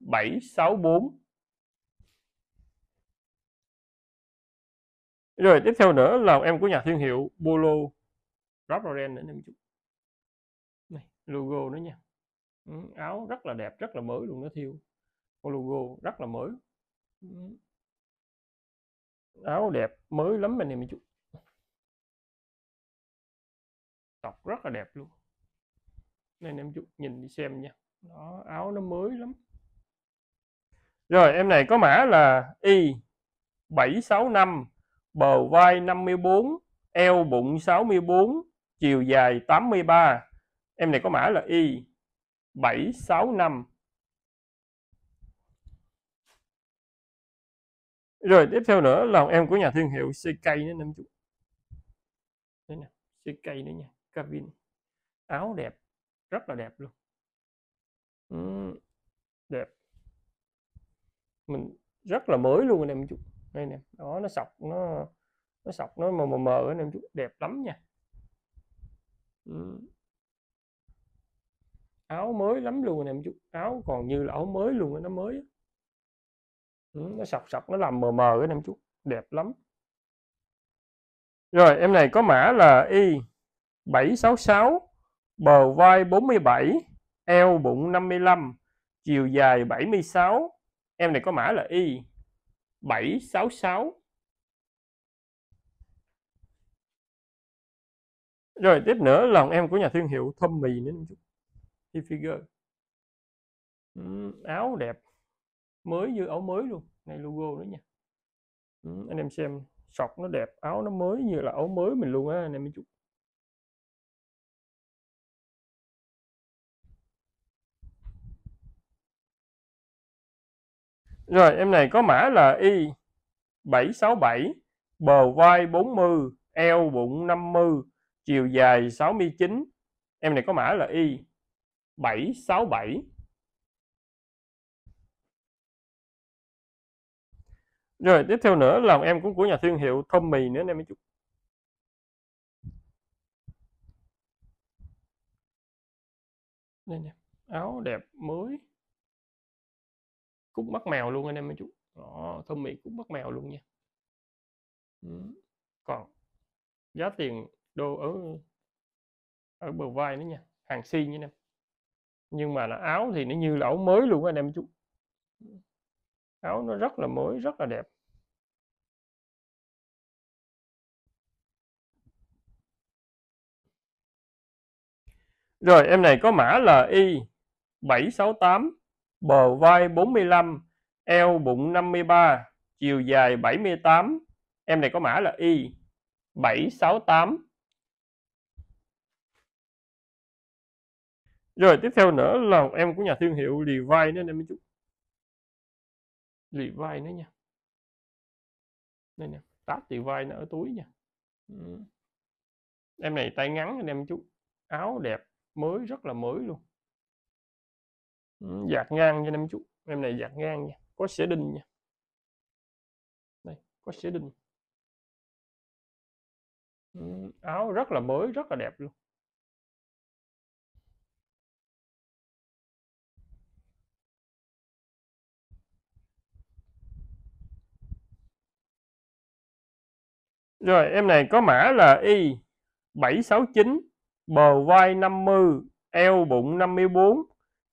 764. Rồi tiếp theo nữa là em của nhà thương hiệu Polo Ralph Lauren nữa em chút. Này, logo nữa nha. Ừ, áo rất là đẹp, rất là mới luôn nó thiêu. Có logo rất là mới. Ừ. Áo đẹp mới lắm anh em chút. tộc rất là đẹp luôn nên em chụp nhìn đi xem nha nó áo nó mới lắm rồi em này có mã là y 765 bờ vai 54 eo bụng 64 chiều dài 83 em này có mã là y 765 rồi tiếp theo nữa là em của nhà thương hiệu CK nữa em chụp đây nè CK nữa nha Calvin áo đẹp rất là đẹp luôn uhm, đẹp mình rất là mới luôn anh em chút đây nè đó nó sọc nó nó sọc nó mờ mờ mờ anh em chút đẹp lắm nha uhm. áo mới lắm luôn anh em chút áo còn như là áo mới luôn nó mới uhm, nó sọc sọc nó làm mờ mờ anh em chút đẹp lắm rồi em này có mã là y 766, bờ vai 47, eo bụng 55, chiều dài 76. Em này có mã là Y 766. Rồi tiếp nữa là em của nhà thương hiệu Tommy nữa chút. Figure. Ừ, áo đẹp. Mới như áo mới luôn, này logo nữa nha. Ừ, anh em xem sọc nó đẹp, áo nó mới như là áo mới mình luôn á anh em chút. Rồi em này có mã là Y767, bờ vai 40, eo bụng 50, chiều dài 69. Em này có mã là Y767. Rồi tiếp theo nữa là em cũng của nhà thương hiệu Tommy nữa em mới chụp. Đây nè, áo đẹp mới cũng bắt mèo luôn anh em mấy chú đó, ờ, thông mỹ cũng bắt mèo luôn nha còn giá tiền đô ở ở bờ vai nữa nha hàng si như em nhưng mà là áo thì nó như là áo mới luôn anh em chú áo nó rất là mới rất là đẹp rồi em này có mã là y 768 bờ vai 45, eo bụng 53, chiều dài 78. Em này có mã là Y 768. Rồi tiếp theo nữa là em của nhà thương hiệu Levi nữa em chút. Levi nữa nha. Đây nè, táp Levi nó ở túi nha. Ừ. Em này tay ngắn anh em chú. Áo đẹp, mới rất là mới luôn giặt ngang cho anh em chú em này giặt ngang nha có sẽ đinh nha đây có sẽ đinh áo rất là mới rất là đẹp luôn Rồi em này có mã là Y769 Bờ vai 50 Eo bụng 54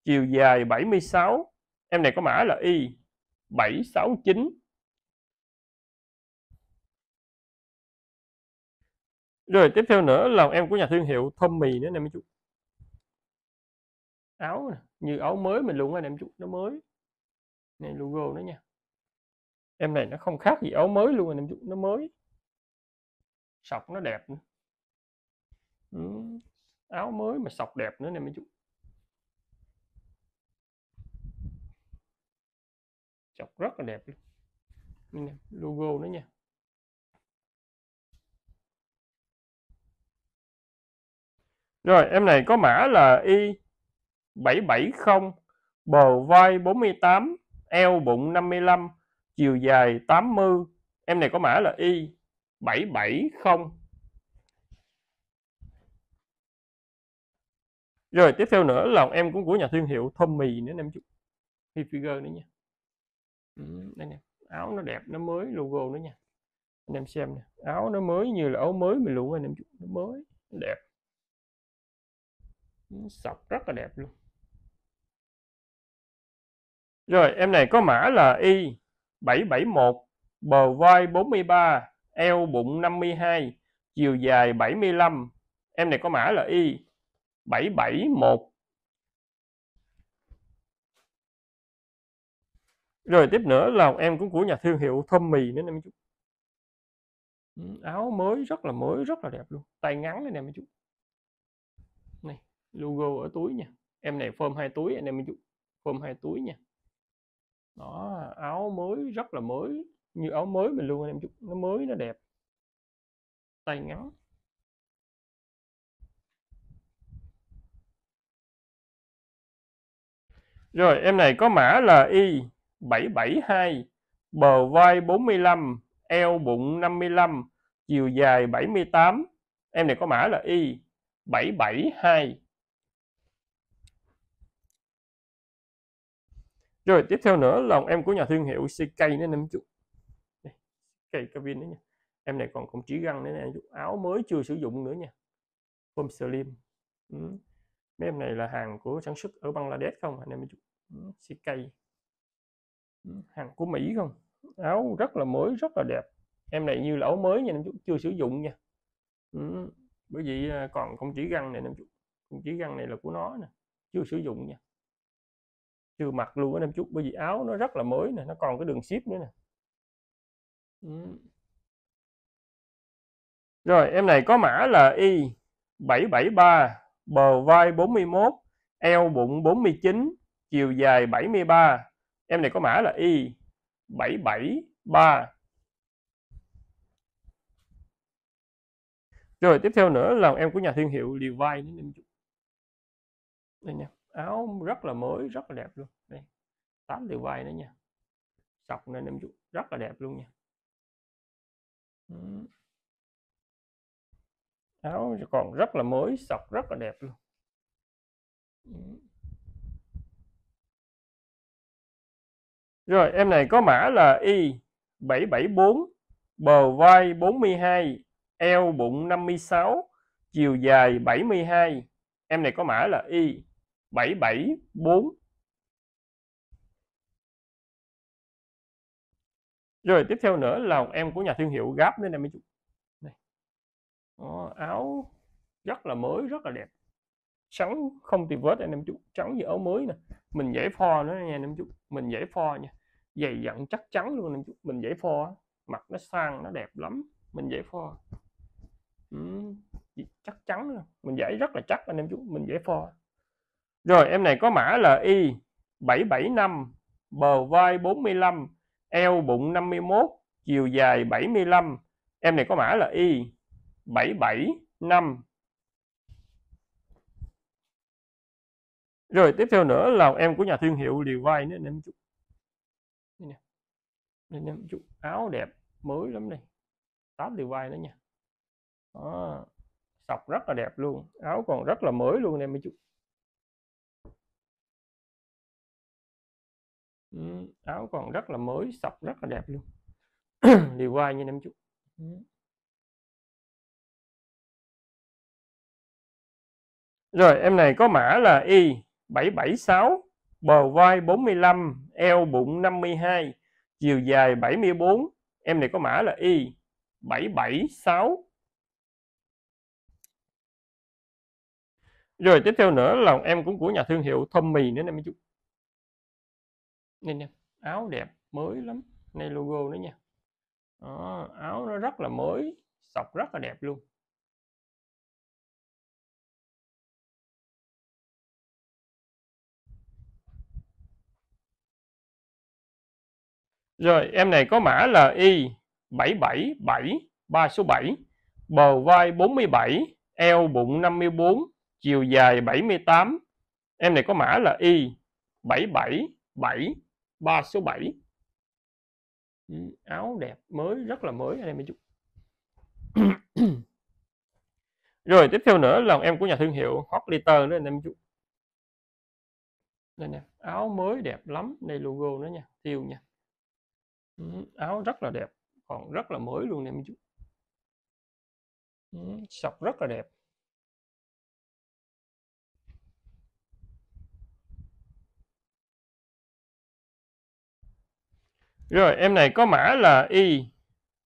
chiều dài 76 em này có mã là Y 769 rồi tiếp theo nữa là em của nhà thương hiệu Tommy nữa nè mấy chú áo nè như áo mới mình luôn anh em chú nó mới này logo nữa nha em này nó không khác gì áo mới luôn anh em chú nó mới sọc nó đẹp nữa. Ừ. áo mới mà sọc đẹp nữa nè mấy chú chọc rất là đẹp luôn logo nữa nha rồi em này có mã là y 770 bờ vai 48 eo bụng 55 chiều dài 80 em này có mã là y 770 rồi tiếp theo nữa là em cũng của nhà thương hiệu Tommy nữa em chụp figure nữa nha Ừ, đây nè áo nó đẹp nó mới logo nữa nha anh em xem nè áo nó mới như là áo mới mình luôn anh em nó mới nó đẹp ừ, sọc rất là đẹp luôn rồi em này có mã là Y 771 bờ vai 43 eo bụng 52 chiều dài 75 em này có mã là Y 771 rồi tiếp nữa là em cũng của nhà thương hiệu thơm mì nữa nè mấy chú ừ. áo mới rất là mới rất là đẹp luôn tay ngắn này nè mấy chú này logo ở túi nha em này form hai túi anh em mấy chú form hai túi nha đó áo mới rất là mới như áo mới mình luôn anh em chú nó mới nó đẹp tay ngắn rồi em này có mã là y 772, bờ vai 45, eo bụng 55, chiều dài 78. Em này có mã là Y 772. Rồi tiếp theo nữa là em của nhà thương hiệu CK nữa em chục. Cây Kevin nữa nha. Em này còn công trí găng nữa nè, áo mới chưa sử dụng nữa nha. Form Slim. Ừ. Mấy em này là hàng của sản xuất ở Bangladesh không anh em chục. Ừ, CK hàng của Mỹ không áo rất là mới rất là đẹp em này như là áo mới nha nên Trúc chưa sử dụng nha ừ. bởi vì à, còn không chỉ găng này nên không chỉ găng này là của nó nè chưa sử dụng nha chưa mặc luôn á Nam Trúc bởi vì áo nó rất là mới nè nó còn cái đường ship nữa nè ừ. rồi em này có mã là Y 773 bờ vai 41 eo bụng 49 chiều dài 73 em này có mã là y 773 rồi tiếp theo nữa là em của nhà thương hiệu Levi's đến đây nha áo rất là mới rất là đẹp luôn đây tám Levi's nữa nha sọc nên em chụp rất là đẹp luôn nha áo còn rất là mới sọc rất là đẹp luôn Rồi em này có mã là Y774, bờ vai 42, eo bụng 56, chiều dài 72. Em này có mã là Y774. Rồi tiếp theo nữa là em của nhà thương hiệu Gap đây nè mấy chú. Này. Đó, ờ, áo rất là mới, rất là đẹp. Trắng không tìm vết anh em chú, trắng như áo mới nè mình dễ pho nó nha anh em chút mình dễ pho nha dày dặn chắc chắn luôn anh em chút mình dễ pho mặt nó sang nó đẹp lắm mình dễ pho ừ, chắc chắn luôn. mình dễ rất là chắc anh em chú mình dễ pho rồi em này có mã là y 775 bờ vai 45 eo bụng 51 chiều dài 75 em này có mã là y 775 rồi tiếp theo nữa là em của nhà thương hiệu vai nữa nên chụp nên em chụp áo đẹp mới lắm đây tám vai nữa nha đó. sọc rất là đẹp luôn áo còn rất là mới luôn em mấy chút ừ, áo còn rất là mới sọc rất là đẹp luôn điều Levi như em chút ừ. Rồi em này có mã là Y 776, bờ vai 45, eo bụng 52, chiều dài 74, em này có mã là Y 776. Rồi tiếp theo nữa là em cũng của nhà thương hiệu Tommy nữa nè mấy chú. Nên nè, áo đẹp mới lắm, này logo nữa nha. Đó, áo nó rất là mới, sọc rất là đẹp luôn. Rồi em này có mã là Y777 3 số 7 Bờ vai 47 Eo bụng 54 Chiều dài 78 Em này có mã là Y777 3 số 7 ừ, Áo đẹp mới rất là mới anh em mấy Rồi tiếp theo nữa là em của nhà thương hiệu Hot Liter nữa anh em chú Đây nè, áo mới đẹp lắm, đây logo nữa nha, thiêu nha áo rất là đẹp còn rất là mới luôn em mấy chú sọc rất là đẹp Rồi em này có mã là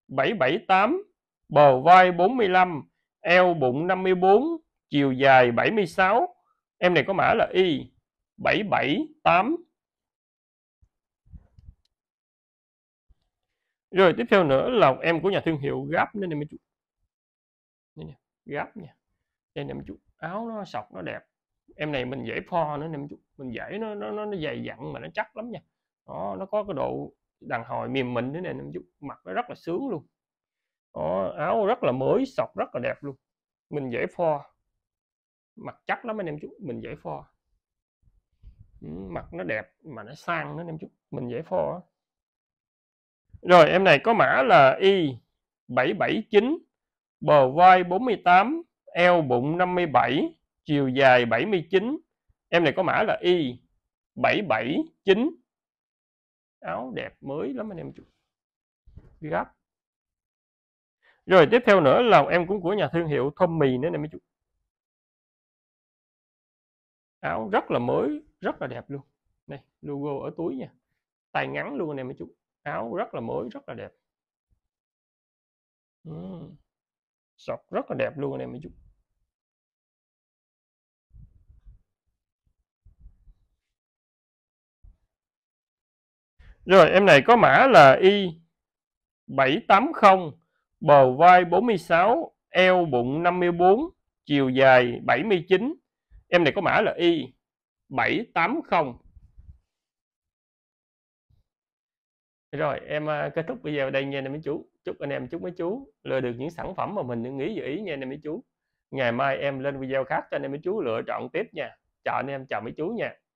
Y778, bờ vai 45, eo bụng 54, chiều dài 76. Em này có mã là Y778, rồi tiếp theo nữa là em của nhà thương hiệu gáp nên em chú gáp nha đây em chú áo nó sọc nó đẹp em này mình dễ pho nữa em chú mình dễ nó nó nó dày dặn mà nó chắc lắm nha đó, nó có cái độ đàn hồi mềm mịn thế này em chú mặc nó rất là sướng luôn đó, áo rất là mới sọc rất là đẹp luôn mình dễ pho mặc chắc lắm anh em chú mình dễ pho ừ, mặc nó đẹp mà nó sang nữa anh em chú mình dễ pho rồi em này có mã là Y779, bờ vai 48, eo bụng 57, chiều dài 79. Em này có mã là Y779. Áo đẹp mới lắm anh em chú Gấp. Rồi tiếp theo nữa là em cũng của nhà thương hiệu Tommy nữa nè mấy chú. Áo rất là mới, rất là đẹp luôn. Này, logo ở túi nha. Tay ngắn luôn nè mấy chú áo rất là mới rất là đẹp sọc rất là đẹp luôn anh em chút rồi em này có mã là y 780 bờ vai 46 eo bụng 54 chiều dài 79 em này có mã là y 780 Rồi, em à, kết thúc video ở đây nha anh em mấy chú. Chúc anh em, chúc mấy chú lựa được những sản phẩm mà mình nghĩ dự ý nha anh em mấy chú. Ngày mai em lên video khác cho anh em mấy chú lựa chọn tiếp nha. Chào anh em, chào mấy chú nha.